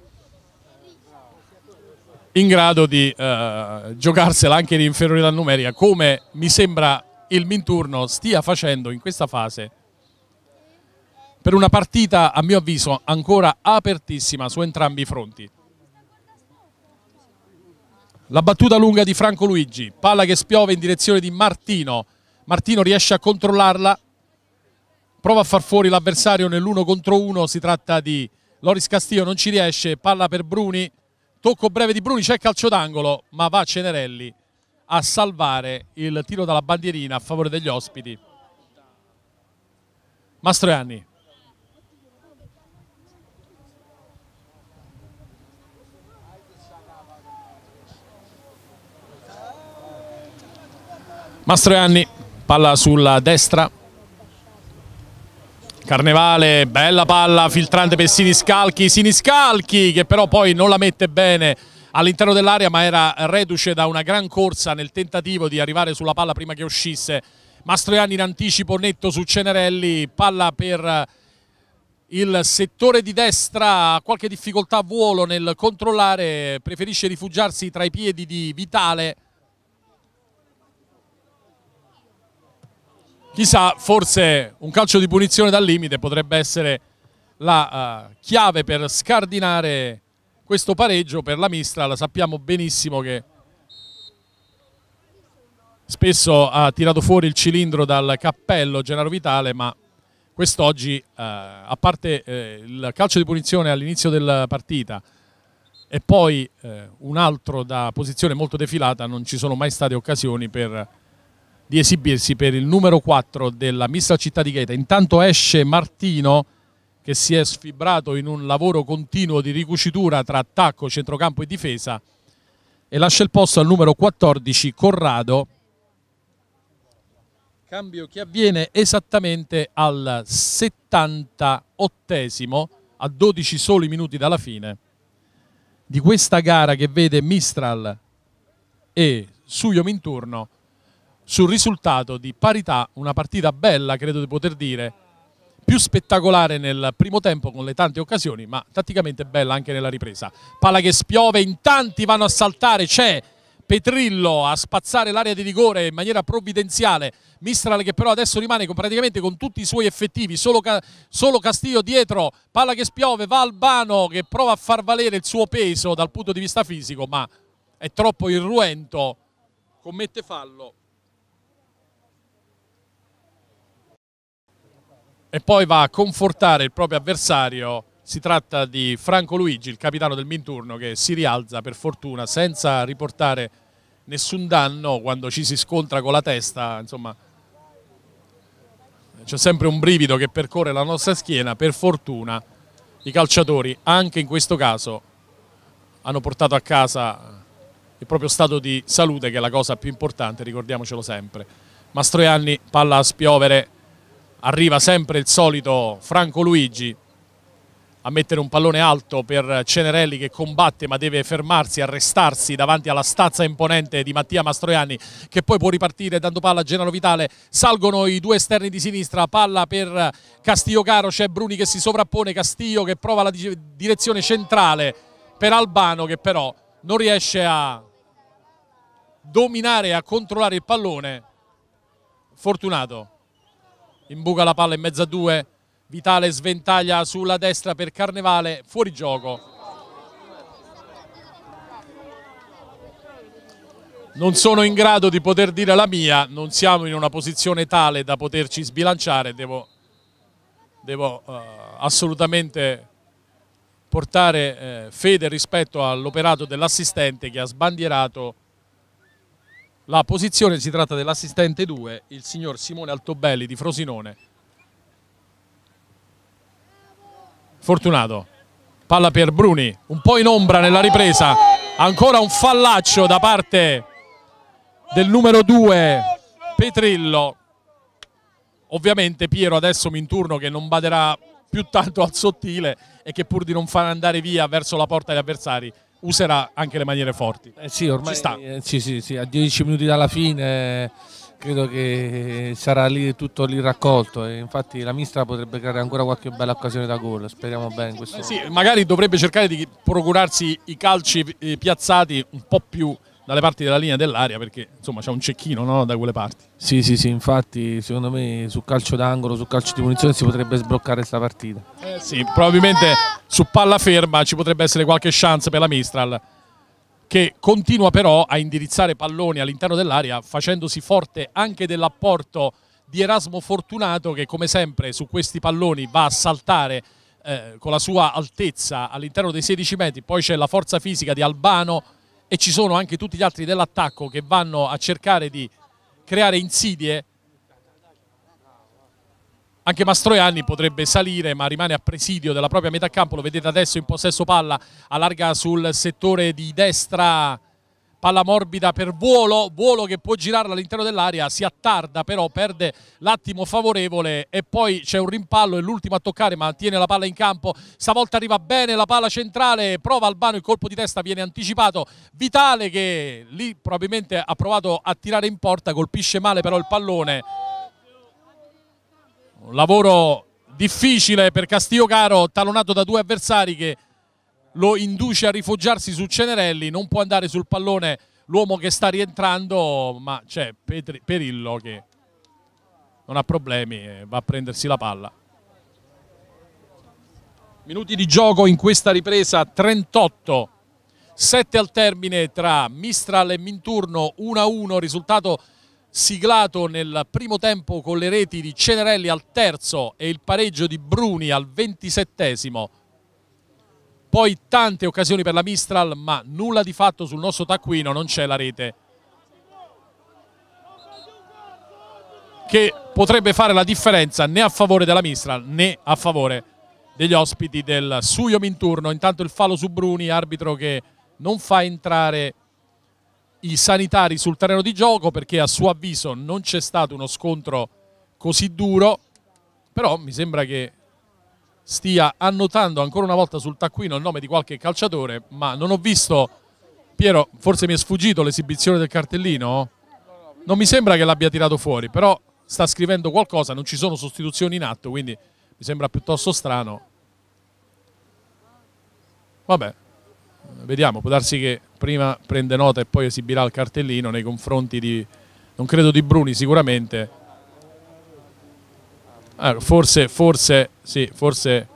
Speaker 3: in grado di eh, giocarsela anche di inferiorità numerica, come mi sembra il Minturno stia facendo in questa fase per una partita, a mio avviso, ancora apertissima su entrambi i fronti. La battuta lunga di Franco Luigi, palla che spiove in direzione di Martino. Martino riesce a controllarla, prova a far fuori l'avversario nell'uno contro uno, si tratta di Loris Castillo, non ci riesce, palla per Bruni, tocco breve di Bruni, c'è il calcio d'angolo, ma va Cenerelli a salvare il tiro dalla bandierina a favore degli ospiti. Mastroianni. Mastroianni, palla sulla destra, Carnevale, bella palla filtrante per Siniscalchi, Siniscalchi che però poi non la mette bene all'interno dell'area ma era reduce da una gran corsa nel tentativo di arrivare sulla palla prima che uscisse Mastroianni in anticipo netto su Cenerelli, palla per il settore di destra, qualche difficoltà a volo nel controllare, preferisce rifugiarsi tra i piedi di Vitale Chissà, forse un calcio di punizione dal limite potrebbe essere la uh, chiave per scardinare questo pareggio per la Mistral, sappiamo benissimo che spesso ha tirato fuori il cilindro dal cappello Gennaro Vitale, ma quest'oggi, eh, a parte eh, il calcio di punizione all'inizio della partita e poi eh, un altro da posizione molto defilata, non ci sono mai state occasioni per di esibirsi per il numero 4 della Mista Città di Gaeta. Intanto esce Martino che si è sfibrato in un lavoro continuo di ricucitura tra attacco, centrocampo e difesa e lascia il posto al numero 14 Corrado. Cambio che avviene esattamente al 78 a 12 soli minuti dalla fine di questa gara che vede Mistral e Suyom in turno sul risultato di parità, una partita bella credo di poter dire, più spettacolare nel primo tempo con le tante occasioni, ma tatticamente bella anche nella ripresa. Palla che spiove, in tanti vanno a saltare, c'è Petrillo a spazzare l'area di rigore in maniera provvidenziale, Mistral che però adesso rimane con, praticamente con tutti i suoi effettivi, solo, solo Castiglio dietro, palla che spiove, va Albano che prova a far valere il suo peso dal punto di vista fisico, ma è troppo irruento, commette fallo. e poi va a confortare il proprio avversario. Si tratta di Franco Luigi, il capitano del Minturno, che si rialza per fortuna senza riportare nessun danno quando ci si scontra con la testa. Insomma, c'è sempre un brivido che percorre la nostra schiena. Per fortuna i calciatori, anche in questo caso, hanno portato a casa il proprio stato di salute, che è la cosa più importante, ricordiamocelo sempre. Mastroianni, palla a spiovere arriva sempre il solito Franco Luigi a mettere un pallone alto per Cenerelli che combatte ma deve fermarsi, arrestarsi davanti alla stazza imponente di Mattia Mastroianni che poi può ripartire dando palla a Genaro Vitale, salgono i due esterni di sinistra, palla per Caro, c'è Bruni che si sovrappone, Castiglio che prova la direzione centrale per Albano che però non riesce a dominare e a controllare il pallone, Fortunato imbuca la palla in mezzo a due, Vitale sventaglia sulla destra per Carnevale, fuori gioco. Non sono in grado di poter dire la mia, non siamo in una posizione tale da poterci sbilanciare, devo, devo uh, assolutamente portare eh, fede rispetto all'operato dell'assistente che ha sbandierato la posizione si tratta dell'assistente 2, il signor Simone Altobelli di Frosinone. Fortunato, palla per Bruni, un po' in ombra nella ripresa, ancora un fallaccio da parte del numero 2 Petrillo. Ovviamente Piero adesso mi inturno che non baderà più tanto al sottile e che pur di non far andare via verso la porta gli avversari userà anche le maniere forti. Eh sì, ormai ci sta. Eh,
Speaker 4: sì, sì, sì, a 10 minuti dalla fine credo che sarà lì tutto lì raccolto e infatti la Mistra potrebbe creare ancora qualche bella occasione da gol, speriamo bene questo. Eh sì,
Speaker 3: magari dovrebbe cercare di procurarsi i calci eh, piazzati un po' più dalle parti della linea dell'aria perché insomma c'è un cecchino no, da quelle parti.
Speaker 4: Sì, sì, sì, infatti secondo me sul calcio d'angolo, sul calcio di punizione si potrebbe sbloccare questa
Speaker 3: partita. Eh sì, probabilmente su palla ferma ci potrebbe essere qualche chance per la Mistral che continua però a indirizzare palloni all'interno dell'area facendosi forte anche dell'apporto di Erasmo Fortunato che come sempre su questi palloni va a saltare eh, con la sua altezza all'interno dei 16 metri, poi c'è la forza fisica di Albano e ci sono anche tutti gli altri dell'attacco che vanno a cercare di creare insidie anche Mastroianni potrebbe salire ma rimane a presidio della propria metà campo, lo vedete adesso in possesso palla, allarga sul settore di destra palla morbida per Buolo, Buolo che può girarla all'interno dell'area, si attarda però perde l'attimo favorevole e poi c'è un rimpallo e l'ultimo a toccare ma tiene la palla in campo, stavolta arriva bene la palla centrale, prova Albano il colpo di testa viene anticipato, Vitale che lì probabilmente ha provato a tirare in porta, colpisce male però il pallone un lavoro difficile per Caro, talonato da due avversari che lo induce a rifugiarsi su Cenerelli, non può andare sul pallone l'uomo che sta rientrando, ma c'è Perillo che non ha problemi, va a prendersi la palla. Minuti di gioco in questa ripresa 38, 7 al termine tra Mistral e Minturno, 1-1, risultato siglato nel primo tempo con le reti di Cenerelli al terzo e il pareggio di Bruni al ventisettesimo poi tante occasioni per la Mistral ma nulla di fatto sul nostro taccuino, non c'è la rete che potrebbe fare la differenza né a favore della Mistral né a favore degli ospiti del Suio Minturno intanto il fallo su Bruni, arbitro che non fa entrare i sanitari sul terreno di gioco perché a suo avviso non c'è stato uno scontro così duro, però mi sembra che stia annotando ancora una volta sul taccuino il nome di qualche calciatore, ma non ho visto, Piero, forse mi è sfuggito l'esibizione del cartellino, non mi sembra che l'abbia tirato fuori, però sta scrivendo qualcosa, non ci sono sostituzioni in atto, quindi mi sembra piuttosto strano. Vabbè, vediamo, può darsi che prima prende nota e poi esibirà il cartellino nei confronti di, non credo di Bruni sicuramente, allora, forse, forse, sì, forse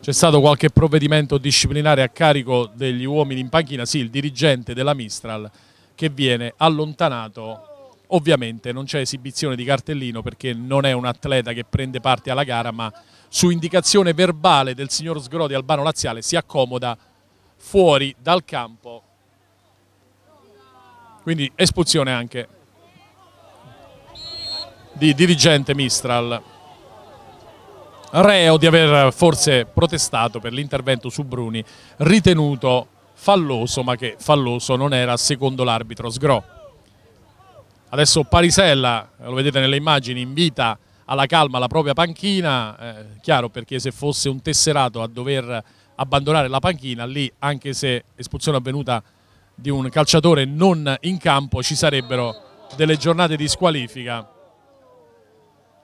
Speaker 3: c'è stato qualche provvedimento disciplinare a carico degli uomini in panchina, sì, il dirigente della Mistral che viene allontanato, ovviamente non c'è esibizione di cartellino perché non è un atleta che prende parte alla gara, ma su indicazione verbale del signor Sgrodi Albano Laziale si accomoda fuori dal campo, quindi espulsione anche di dirigente Mistral reo di aver forse protestato per l'intervento su Bruni ritenuto falloso ma che falloso non era secondo l'arbitro Sgro. Adesso Parisella, lo vedete nelle immagini, invita alla calma la propria panchina, eh, chiaro perché se fosse un tesserato a dover abbandonare la panchina, lì anche se espulsione avvenuta di un calciatore non in campo ci sarebbero delle giornate di squalifica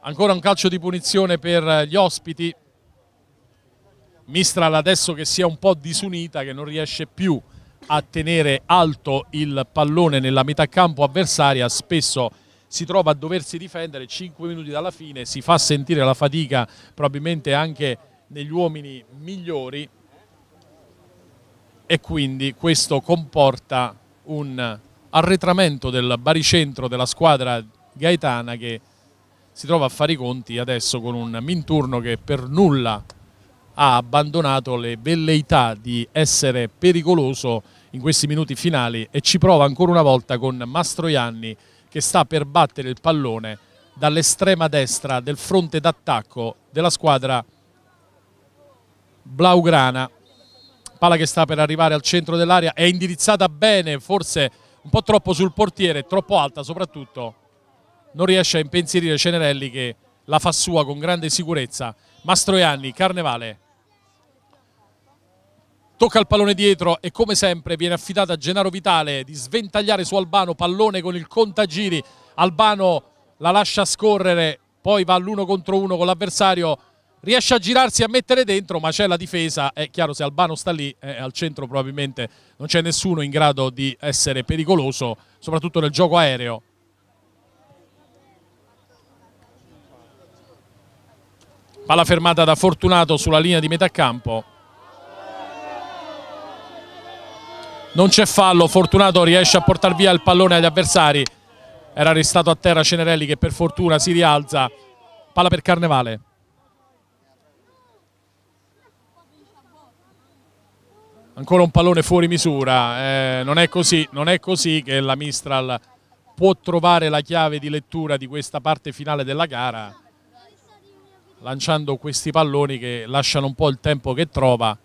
Speaker 3: Ancora un calcio di punizione per gli ospiti. Mistral adesso che si è un po' disunita, che non riesce più a tenere alto il pallone nella metà campo avversaria, spesso si trova a doversi difendere 5 minuti dalla fine, si fa sentire la fatica probabilmente anche negli uomini migliori e quindi questo comporta un arretramento del baricentro della squadra gaetana che si trova a fare i conti adesso con un Minturno che per nulla ha abbandonato le velleità di essere pericoloso in questi minuti finali e ci prova ancora una volta con Mastroianni che sta per battere il pallone dall'estrema destra del fronte d'attacco della squadra Blaugrana. Palla che sta per arrivare al centro dell'area, è indirizzata bene, forse un po' troppo sul portiere, troppo alta soprattutto non riesce a impensierire Cenerelli che la fa sua con grande sicurezza. Mastroianni, Carnevale. Tocca il pallone dietro e come sempre viene affidata a Gennaro Vitale di sventagliare su Albano, pallone con il contagiri. Albano la lascia scorrere, poi va all'uno contro uno con l'avversario. Riesce a girarsi a mettere dentro, ma c'è la difesa. È chiaro, se Albano sta lì, eh, al centro probabilmente non c'è nessuno in grado di essere pericoloso, soprattutto nel gioco aereo. Palla fermata da Fortunato sulla linea di metà campo. Non c'è fallo, Fortunato riesce a portare via il pallone agli avversari. Era restato a terra Cenerelli che per fortuna si rialza. Palla per Carnevale. Ancora un pallone fuori misura. Eh, non, è così, non è così che la Mistral può trovare la chiave di lettura di questa parte finale della gara lanciando questi palloni che lasciano un po' il tempo che trova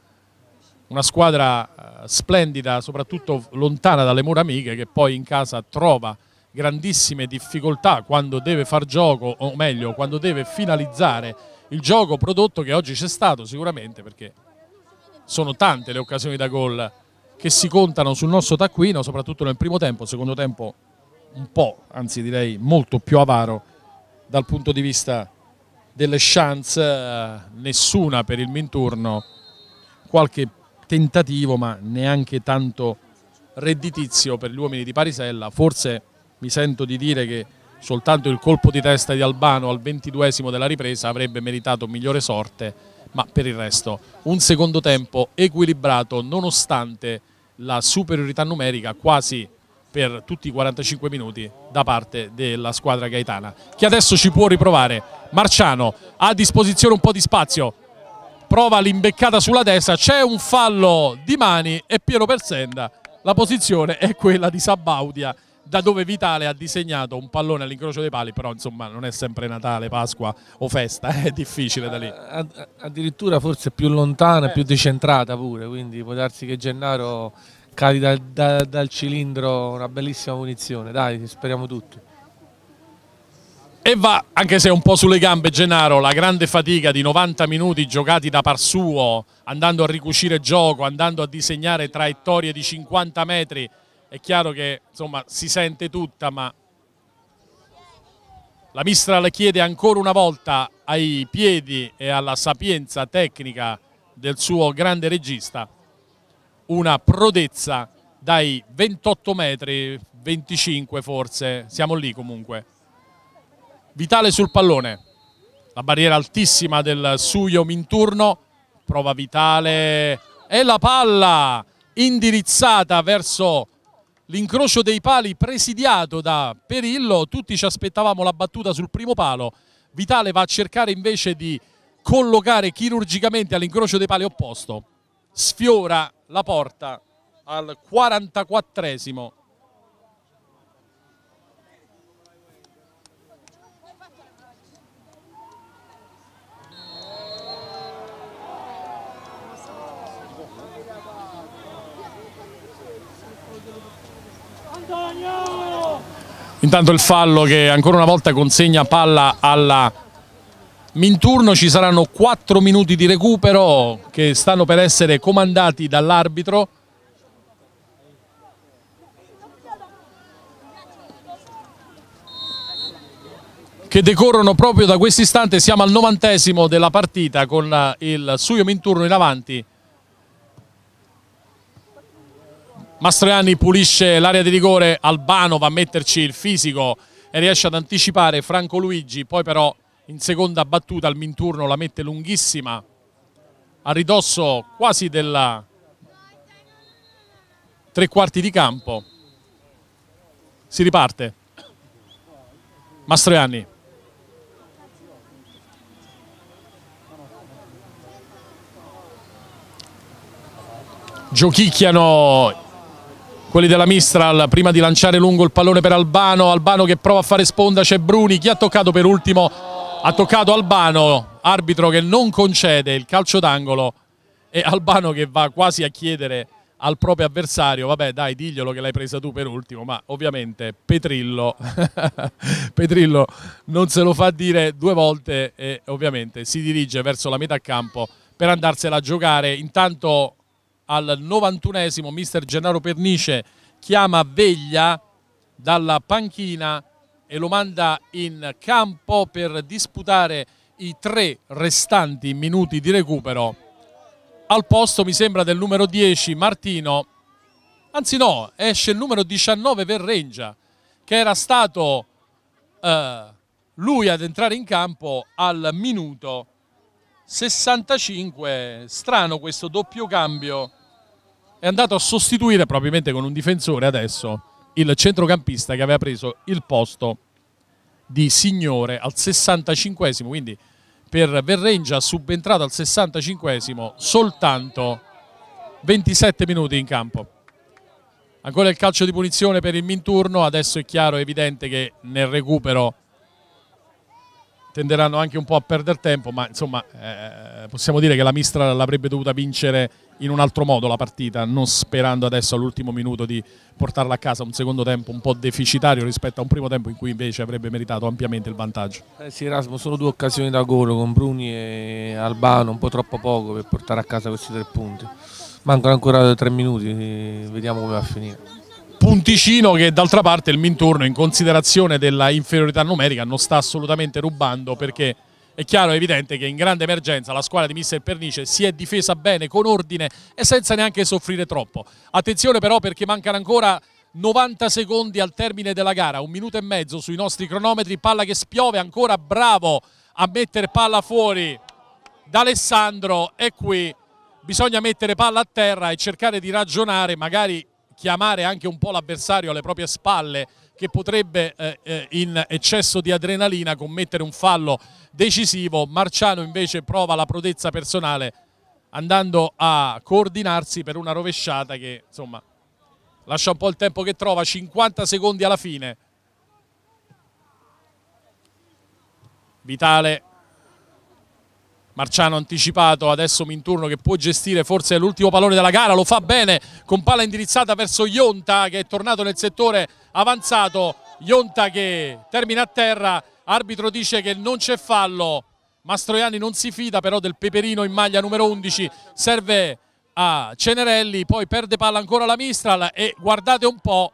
Speaker 3: una squadra eh, splendida, soprattutto lontana dalle mura amiche, che poi in casa trova grandissime difficoltà quando deve far gioco, o meglio, quando deve finalizzare il gioco prodotto che oggi c'è stato sicuramente, perché sono tante le occasioni da gol che si contano sul nostro taccuino, soprattutto nel primo tempo, secondo tempo un po', anzi direi molto più avaro dal punto di vista delle chance, nessuna per il minturno, qualche tentativo ma neanche tanto redditizio per gli uomini di Parisella, forse mi sento di dire che soltanto il colpo di testa di Albano al ventiduesimo della ripresa avrebbe meritato migliore sorte, ma per il resto un secondo tempo equilibrato nonostante la superiorità numerica quasi per tutti i 45 minuti da parte della squadra gaetana che adesso ci può riprovare Marciano ha a disposizione un po' di spazio prova l'imbeccata sulla destra c'è un fallo di mani e Piero Persenda la posizione è quella di Sabaudia da dove Vitale ha disegnato un pallone all'incrocio dei pali, però insomma non è sempre Natale, Pasqua o festa, è difficile da lì. Eh, addirittura
Speaker 4: forse più lontana, eh. più decentrata
Speaker 3: pure, quindi può darsi che Gennaro cadi da, da, dal cilindro una bellissima munizione, dai, speriamo tutti. E va, anche se un po' sulle gambe Gennaro, la grande fatica di 90 minuti giocati da par suo, andando a ricucire gioco, andando a disegnare traiettorie di 50 metri, è chiaro che insomma si sente tutta, ma la Mistral chiede ancora una volta ai piedi e alla sapienza tecnica del suo grande regista una prodezza dai 28 metri, 25 forse, siamo lì comunque. Vitale sul pallone, la barriera altissima del Suyom in turno, prova Vitale e la palla indirizzata verso l'incrocio dei pali presidiato da Perillo, tutti ci aspettavamo la battuta sul primo palo, Vitale va a cercare invece di collocare chirurgicamente all'incrocio dei pali opposto sfiora la porta al 44esimo. Intanto il fallo che ancora una volta consegna palla alla Minturno ci saranno 4 minuti di recupero che stanno per essere comandati dall'arbitro. che decorrono proprio da questo istante, siamo al novantesimo della partita con il Suio Minturno in avanti. Mastroianni pulisce l'area di rigore, Albano va a metterci il fisico e riesce ad anticipare Franco Luigi, poi però in seconda battuta al minturno la mette lunghissima a ridosso quasi della tre quarti di campo si riparte Mastroianni giochicchiano quelli della Mistral prima di lanciare lungo il pallone per Albano Albano che prova a fare sponda c'è Bruni chi ha toccato per ultimo ha toccato Albano, arbitro che non concede il calcio d'angolo e Albano che va quasi a chiedere al proprio avversario, vabbè dai diglielo che l'hai presa tu per ultimo, ma ovviamente Petrillo, Petrillo non se lo fa dire due volte e ovviamente si dirige verso la metà campo per andarsela a giocare. Intanto al 91esimo mister Gennaro Pernice chiama Veglia dalla panchina e lo manda in campo per disputare i tre restanti minuti di recupero al posto mi sembra del numero 10 Martino anzi no esce il numero 19 Verrengia che era stato eh, lui ad entrare in campo al minuto 65 strano questo doppio cambio è andato a sostituire probabilmente con un difensore adesso il centrocampista che aveva preso il posto di Signore al 65 esimo quindi per Verrengia subentrato al 65 esimo soltanto 27 minuti in campo. Ancora il calcio di punizione per il Minturno, adesso è chiaro e evidente che nel recupero tenderanno anche un po' a perdere tempo, ma insomma eh, possiamo dire che la Mistra l'avrebbe dovuta vincere in un altro modo la partita, non sperando adesso all'ultimo minuto di portarla a casa un secondo tempo un po' deficitario rispetto a un primo tempo in cui invece avrebbe meritato ampiamente il vantaggio.
Speaker 4: Eh sì Erasmo, solo due occasioni da gol con Bruni e Albano, un po' troppo poco per portare a casa questi tre punti. Mancano ancora tre minuti, vediamo come va a finire
Speaker 3: punticino che d'altra parte il Minturno in considerazione della inferiorità numerica non sta assolutamente rubando perché è chiaro e evidente che in grande emergenza la squadra di Mister Pernice si è difesa bene, con ordine e senza neanche soffrire troppo. Attenzione però perché mancano ancora 90 secondi al termine della gara, un minuto e mezzo sui nostri cronometri, palla che spiove, ancora bravo a mettere palla fuori d'Alessandro e qui bisogna mettere palla a terra e cercare di ragionare magari chiamare anche un po' l'avversario alle proprie spalle che potrebbe eh, eh, in eccesso di adrenalina commettere un fallo decisivo. Marciano invece prova la prodezza personale andando a coordinarsi per una rovesciata che insomma lascia un po' il tempo che trova, 50 secondi alla fine. Vitale Marciano anticipato, adesso Minturno che può gestire forse l'ultimo pallone della gara, lo fa bene con palla indirizzata verso Ionta che è tornato nel settore avanzato, Ionta che termina a terra, arbitro dice che non c'è fallo, Mastroianni non si fida però del Peperino in maglia numero 11, serve a Cenerelli, poi perde palla ancora la Mistral e guardate un po'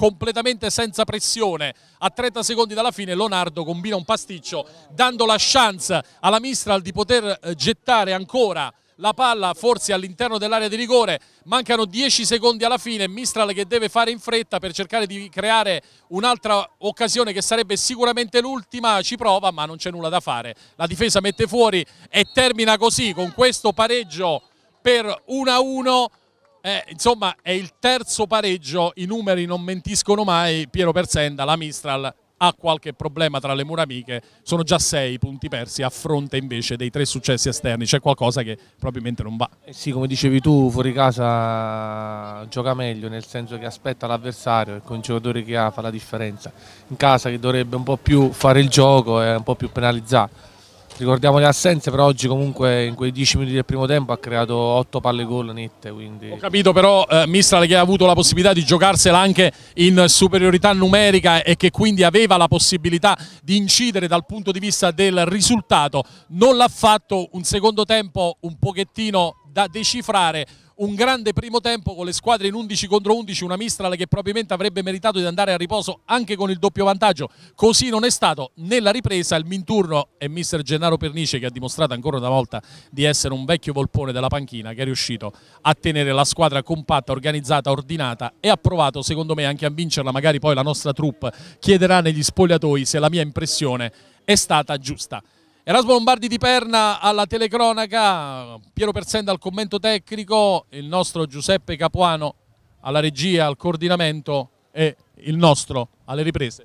Speaker 3: completamente senza pressione a 30 secondi dalla fine Leonardo combina un pasticcio dando la chance alla Mistral di poter eh, gettare ancora la palla forse all'interno dell'area di rigore, mancano 10 secondi alla fine, Mistral che deve fare in fretta per cercare di creare un'altra occasione che sarebbe sicuramente l'ultima, ci prova ma non c'è nulla da fare, la difesa mette fuori e termina così con questo pareggio per 1-1 eh, insomma, è il terzo pareggio, i numeri non mentiscono mai. Piero Persenda, la Mistral ha qualche problema tra le mura amiche, sono già sei punti persi a fronte invece dei tre successi esterni, c'è qualcosa che probabilmente non va. Eh sì, come dicevi tu, fuori casa gioca meglio,
Speaker 4: nel senso che aspetta l'avversario e con il giocatore che ha fa la differenza. In casa che dovrebbe un po' più fare il gioco è un po' più penalizzato Ricordiamo le assenze, però oggi comunque in quei 10 minuti del primo tempo ha creato 8 palle gol nette. Quindi... Ho
Speaker 3: capito però eh, Mistral che ha avuto la possibilità di giocarsela anche in superiorità numerica e che quindi aveva la possibilità di incidere dal punto di vista del risultato. Non l'ha fatto un secondo tempo un pochettino da decifrare, un grande primo tempo con le squadre in 11 contro 11, una Mistral che probabilmente avrebbe meritato di andare a riposo anche con il doppio vantaggio, così non è stato nella ripresa il Minturno è mister Gennaro Pernice che ha dimostrato ancora una volta di essere un vecchio volpone della panchina che è riuscito a tenere la squadra compatta, organizzata, ordinata e ha provato secondo me anche a vincerla, magari poi la nostra troupe chiederà negli spogliatoi se la mia impressione è stata giusta. Erasmo Lombardi di Perna alla telecronaca, Piero Persenda al commento tecnico, il nostro Giuseppe Capuano alla regia, al coordinamento e il nostro alle riprese.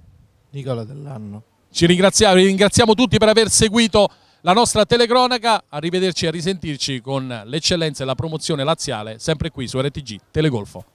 Speaker 1: Nicola dell'anno.
Speaker 3: Ci ringraziamo, ringraziamo tutti per aver seguito la nostra telecronaca, arrivederci e risentirci con l'eccellenza e la promozione laziale sempre qui su RTG Telegolfo.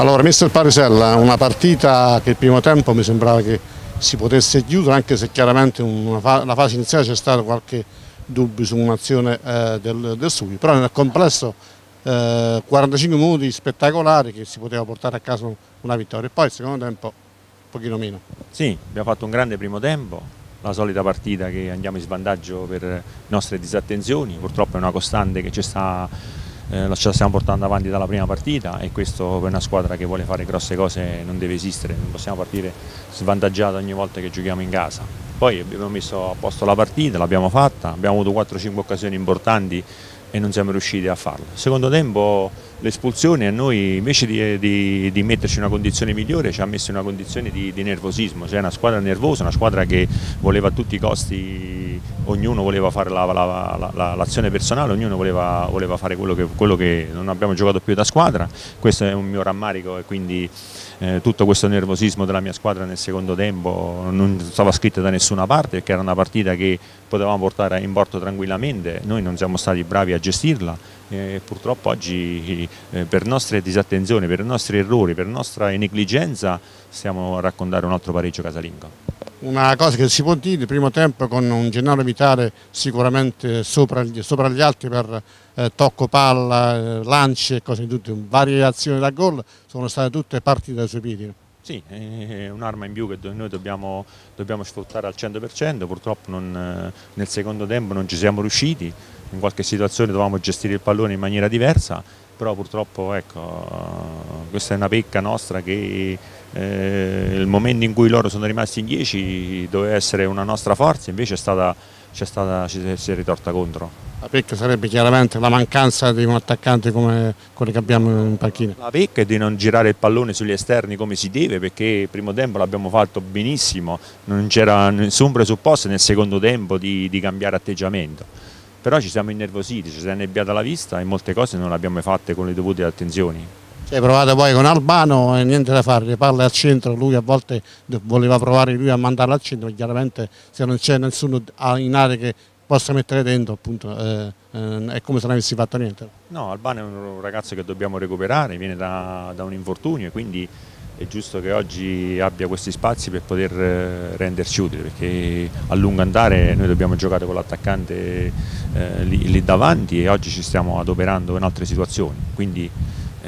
Speaker 1: Allora, mister Parisella, una partita che il primo tempo mi sembrava che si potesse chiudere, anche se chiaramente fa la fase iniziale c'è stato qualche dubbio su un'azione eh, del, del Sui, però nel complesso eh, 45 minuti spettacolari che si poteva portare a
Speaker 5: casa una vittoria e poi il secondo tempo un pochino meno. Sì, abbiamo fatto un grande primo tempo, la solita partita che andiamo in svantaggio per nostre disattenzioni, purtroppo è una costante che ci sta eh, ce la stiamo portando avanti dalla prima partita e questo per una squadra che vuole fare grosse cose non deve esistere, non possiamo partire svantaggiati ogni volta che giochiamo in casa. Poi abbiamo messo a posto la partita, l'abbiamo fatta, abbiamo avuto 4-5 occasioni importanti e non siamo riusciti a farlo. Secondo tempo L'espulsione a noi invece di, di, di, metterci in una condizione migliore ci ha messo in una condizione di, di nervosismo, cioè una squadra nervosa, una squadra che voleva a tutti i costi, ognuno voleva fare l'azione la, la, la, personale, ognuno voleva, voleva fare quello che, quello che, non abbiamo giocato più da squadra, questo è un mio rammarico e quindi eh, tutto questo nervosismo della mia squadra nel secondo tempo non stava scritto da nessuna parte perché era una partita che potevamo portare in porto tranquillamente, noi non siamo stati bravi a gestirla e eh, purtroppo oggi eh, per nostre disattenzioni, per i nostri errori, per nostra negligenza stiamo a raccontare un altro pareggio casalingo.
Speaker 1: Una cosa che si può dire, primo tempo con un Gennaro Vitale sicuramente sopra, sopra gli, altri per eh, tocco palla, eh, lanci e cose di tutte, varie azioni da gol, sono state tutte partite dai suoi piedi.
Speaker 5: Sì, è un'arma in più che noi dobbiamo, dobbiamo sfruttare al 100%, purtroppo non, eh, nel secondo tempo non ci siamo riusciti, in qualche situazione dovevamo gestire il pallone in maniera diversa, però purtroppo ecco, questa è una pecca nostra che eh, il momento in cui loro sono rimasti in 10 doveva essere una nostra forza, invece stata, stata, ci si è ritorta contro.
Speaker 1: La pecca sarebbe chiaramente la mancanza di un attaccante come quello che abbiamo in panchina.
Speaker 5: La pecca è di non girare il pallone sugli esterni come si deve perché il primo tempo l'abbiamo fatto benissimo, non c'era nessun presupposto nel secondo tempo di, di cambiare atteggiamento. Però ci siamo innervositi, ci si è annebbiata la vista e molte cose non le abbiamo fatte con le dovute attenzioni.
Speaker 1: Cioè, provate poi con Albano e niente da fare, le palle al centro, lui a volte voleva provare lui a mandarla al centro, chiaramente se non c'è nessuno in area che possa mettere dentro, appunto, eh, eh, è come se non avessi fatto niente.
Speaker 5: No, Albano è un ragazzo che dobbiamo recuperare, viene da, da un infortunio e quindi è giusto che oggi abbia questi spazi per poter eh, renderci utile, perché a lungo andare noi dobbiamo giocare con l'attaccante eh, lì, lì davanti e oggi ci stiamo adoperando in altre situazioni. Quindi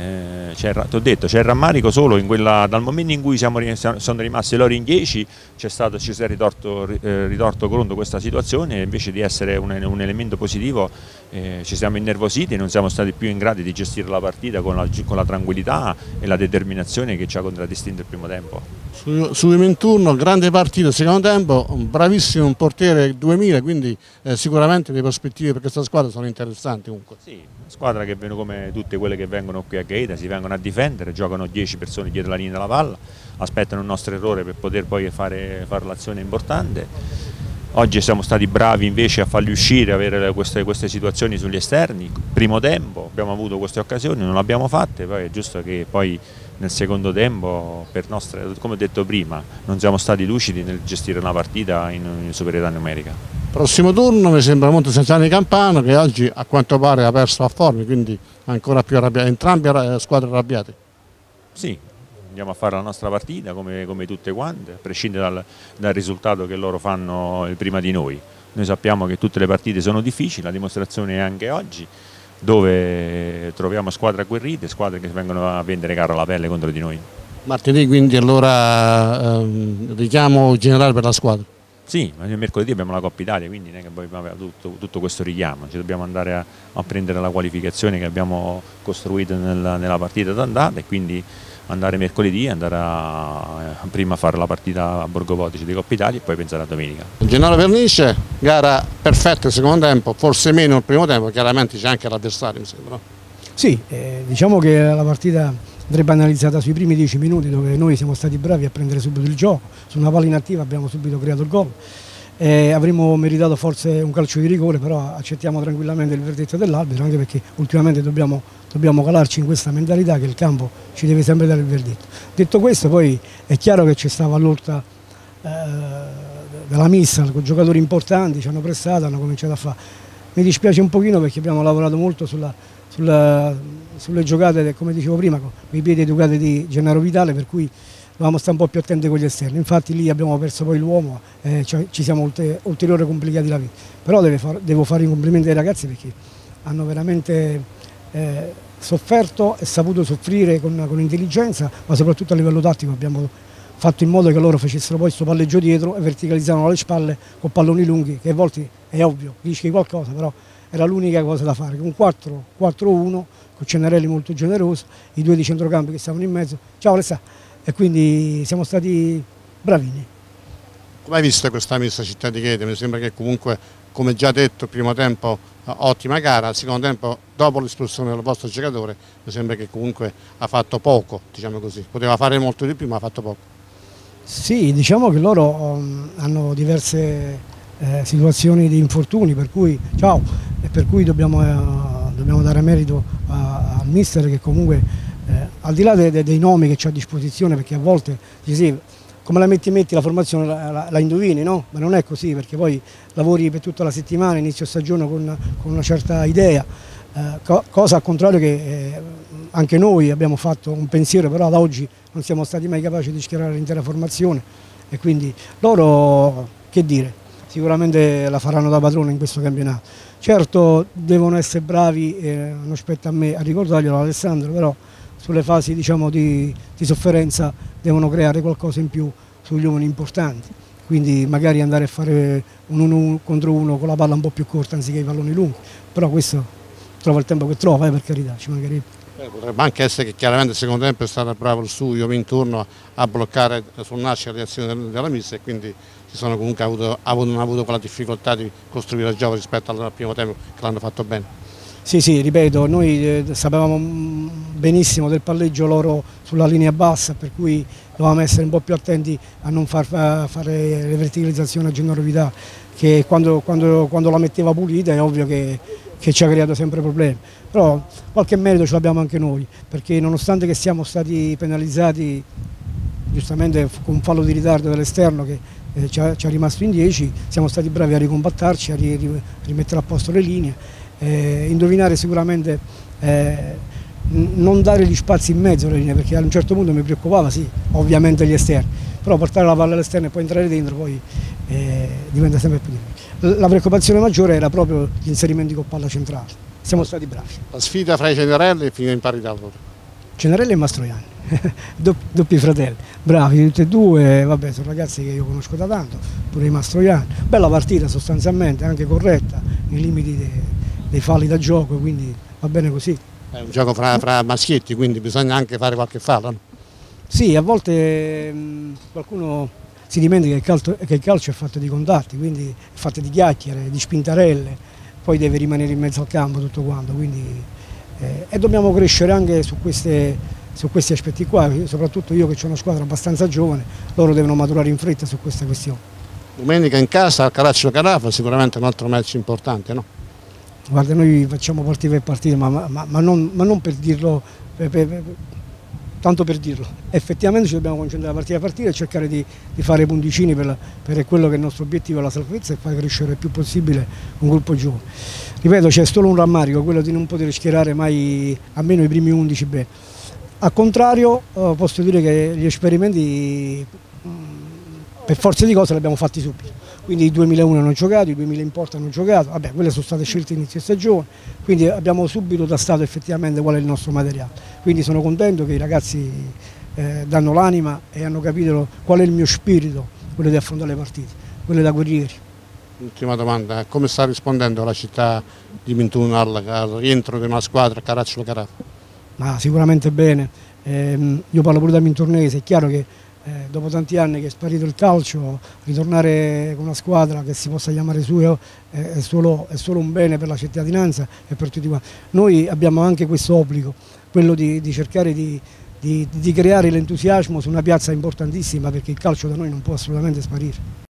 Speaker 5: eh, ti ho detto c'è il rammarico solo in quella, dal momento in cui siamo, sono rimasti loro in 10 ci si è ritorto, eh, ritorto, conto questa situazione invece di essere un, un elemento positivo eh, ci siamo innervositi e non siamo stati più in grado di gestire la partita con la, con la tranquillità e la determinazione che ci ha contraddistinto il primo tempo.
Speaker 1: Su, su grande partita, secondo tempo, un bravissimo portiere 2000, quindi eh, sicuramente le prospettive per questa squadra sono interessanti
Speaker 4: comunque.
Speaker 5: Sì, una squadra che viene come tutte quelle che vengono qui a Gaeta, si vengono a difendere, giocano 10 persone dietro la linea della palla, aspettano il nostro errore per poter poi fare, fare l'azione importante Oggi siamo stati bravi invece a farli uscire, avere queste, queste situazioni sugli esterni. Primo tempo abbiamo avuto queste occasioni, non le abbiamo fatte, poi è giusto che poi nel secondo tempo, nostre, come ho detto prima, non siamo stati lucidi nel gestire una partita in, in superiorità numerica.
Speaker 1: Prossimo turno mi sembra molto Montesenzani Campano che oggi a quanto pare ha perso a Forni, quindi ancora più arrabbiati, entrambe squadre arrabbiate.
Speaker 5: Sì, andiamo a fare la nostra partita come, come tutte quante, a prescindere dal, dal risultato che loro fanno eh, prima di noi. Noi sappiamo che tutte le partite sono difficili, la dimostrazione è anche oggi, dove troviamo squadre agguerrite, squadre che vengono a vendere caro la pelle contro di noi.
Speaker 1: Martedì quindi allora ehm, richiamo generale per la squadra?
Speaker 5: Sì, ma mercoledì abbiamo la Coppa Italia, quindi non è che poi tutto, tutto, questo richiamo, ci dobbiamo andare a, a, prendere la qualificazione che abbiamo costruito nella, nella partita d'andata e quindi andare mercoledì, andare a, prima a fare la partita a Borgovotici di Coppa Italia e poi pensare a domenica.
Speaker 1: Gennaro Vernice, gara perfetta il secondo tempo, forse meno il primo tempo, chiaramente c'è anche l'avversario mi sembra.
Speaker 2: Sì, eh, diciamo che la partita andrebbe analizzata sui primi dieci minuti dove noi siamo stati bravi a prendere subito il gioco, su una palla inattiva abbiamo subito creato il gol. Eh, avremmo meritato forse un calcio di rigore, però accettiamo tranquillamente il verdetto dell'arbitro, anche perché ultimamente dobbiamo, dobbiamo, calarci in questa mentalità che il campo ci deve sempre dare il verdetto. Detto questo, poi è chiaro che c'è stata l'orta eh, della missa, con giocatori importanti, ci hanno prestato, hanno cominciato a fare. Mi dispiace un pochino perché abbiamo lavorato molto sulla, sulla, sulle giocate, come dicevo prima, con i piedi educati di Gennaro Vitale, per cui dovevamo stare un po' più attenti con gli esterni, infatti lì abbiamo perso poi l'uomo, eh, ci siamo ulteriormente ulteriore complicati la vita, però far, devo fare i complimenti ai ragazzi perché hanno veramente eh, sofferto e saputo soffrire con, con intelligenza, ma soprattutto a livello tattico abbiamo fatto in modo che loro facessero poi questo palleggio dietro e verticalizzavano le spalle con palloni lunghi, che a volte è ovvio, rischi qualcosa, però era l'unica cosa da fare. Un 4-1, 4 con Cennarelli molto generoso, i due di centrocampo che stavano in mezzo. Ciao Alessandro! e quindi siamo stati bravini.
Speaker 1: Come hai visto questa messa Città di Chieti? Mi sembra che comunque, come già detto, primo tempo eh, ottima gara, al secondo tempo dopo l'espulsione del vostro giocatore mi sembra che comunque ha fatto poco, diciamo così, poteva fare molto di più ma ha fatto poco.
Speaker 2: Sì, diciamo che loro um, hanno diverse eh, situazioni di infortuni, per cui, ciao, per cui dobbiamo, eh, dobbiamo, dare merito al mister che comunque eh, al di là de, de, dei nomi che c'è a disposizione, perché a volte dici sì, come la metti metti la formazione la, la, la, indovini, no? Ma non è così, perché poi lavori per tutta la settimana, inizio stagione con, con una certa idea, eh, co cosa al contrario che eh, anche noi abbiamo fatto un pensiero, però ad oggi non siamo stati mai capaci di schierare l'intera formazione e quindi loro, che dire, sicuramente la faranno da padrone in questo campionato. Certo devono essere bravi, eh, non spetta a me a ricordarglielo Alessandro, però sulle fasi diciamo, di, di sofferenza devono creare qualcosa in più sugli uomini importanti quindi magari andare a fare un 1 contro uno con la palla un po' più corta anziché i palloni lunghi, però questo trova il tempo che trova, eh, per carità, ci mancherebbe.
Speaker 1: Eh, potrebbe anche essere che chiaramente secondo tempo è stato bravo il suo intorno a bloccare sul nascere le azioni della Missa e quindi si sono comunque avuto, hanno avuto quella difficoltà di costruire il gioco rispetto al primo tempo che l'hanno fatto bene.
Speaker 2: Sì, sì, ripeto, noi eh, sapevamo mm, benissimo del palleggio loro sulla linea bassa, per cui dovevamo essere un po' più attenti a non far, a fare le verticalizzazioni a Gennaro Vidal, che quando, quando, quando, la metteva pulita è ovvio che, che ci ha creato sempre problemi. Però qualche merito ce l'abbiamo anche noi, perché nonostante che siamo stati penalizzati giustamente con un fallo di ritardo dall'esterno che eh, ci, ha, ci, ha, rimasto in 10, siamo stati bravi a ricombattarci, a ri, rimettere a posto le linee, eh, indovinare sicuramente eh, non dare gli spazi in mezzo alle linee, perché a un certo punto mi preoccupava sì, ovviamente gli esterni, però portare la palla all'esterno e poi entrare dentro poi eh, diventa sempre più difficile. La preoccupazione maggiore era proprio gli inserimenti con palla centrale, siamo stati
Speaker 1: bravi. La sfida fra i Cenerelli e fino in parità loro.
Speaker 2: Cenerelli e Mastroianni, doppi fratelli, bravi tutti e due, vabbè sono ragazzi che io conosco da tanto, pure i Mastroianni, bella partita sostanzialmente, anche corretta, nei limiti dei, dei falli da gioco, quindi va bene così
Speaker 1: è un gioco fra, fra maschietti, quindi bisogna anche fare qualche fallo. No?
Speaker 2: Sì, a volte mh, mm, qualcuno si dimentica che il, calcio, che il, calcio, è fatto di contatti, quindi è fatto di chiacchiere, di spintarelle, poi deve rimanere in mezzo al campo tutto quanto, quindi, eh, e dobbiamo crescere anche su, queste, su, questi aspetti qua, soprattutto io che ho una squadra abbastanza giovane, loro devono maturare in fretta su questa questione.
Speaker 1: Domenica in casa, al Caraccio Carafa, sicuramente un altro match importante, no?
Speaker 2: Guarda, noi facciamo partire per partire, ma, ma, ma, non, ma non, per dirlo, per, per, tanto per dirlo. Effettivamente ci dobbiamo concentrare partita a partita e cercare di, di fare punticini per, la, per, quello che è il nostro obiettivo, la salvezza e far crescere il più possibile un gruppo giovane. Ripeto, c'è solo un rammarico, quello di non poter schierare mai almeno i primi 11 B. Al contrario, eh, posso dire che gli esperimenti mm, per forza di cose li abbiamo fatti subito quindi il 2001 hanno giocato, il 2000 in porta hanno giocato, vabbè quelle sono state scelte inizio stagione, quindi abbiamo subito tastato effettivamente qual è il nostro materiale, quindi sono contento che i ragazzi eh, danno l'anima e hanno capito qual è il mio spirito, quello di affrontare le partite, quello da guerrieri.
Speaker 1: Ultima domanda, come sta rispondendo la città di Mintun al rientro di una squadra Caracciolo Carà?
Speaker 2: Ma sicuramente bene, eh, io parlo pure da Mintornese, è chiaro che eh, dopo tanti anni che è sparito il calcio, ritornare con una squadra che si possa chiamare sua eh, è, solo, è, solo, un bene per la cittadinanza e per tutti quanti. Noi abbiamo anche questo obbligo, quello di, di cercare di, di, di creare l'entusiasmo su una piazza importantissima perché il calcio da noi non può assolutamente sparire.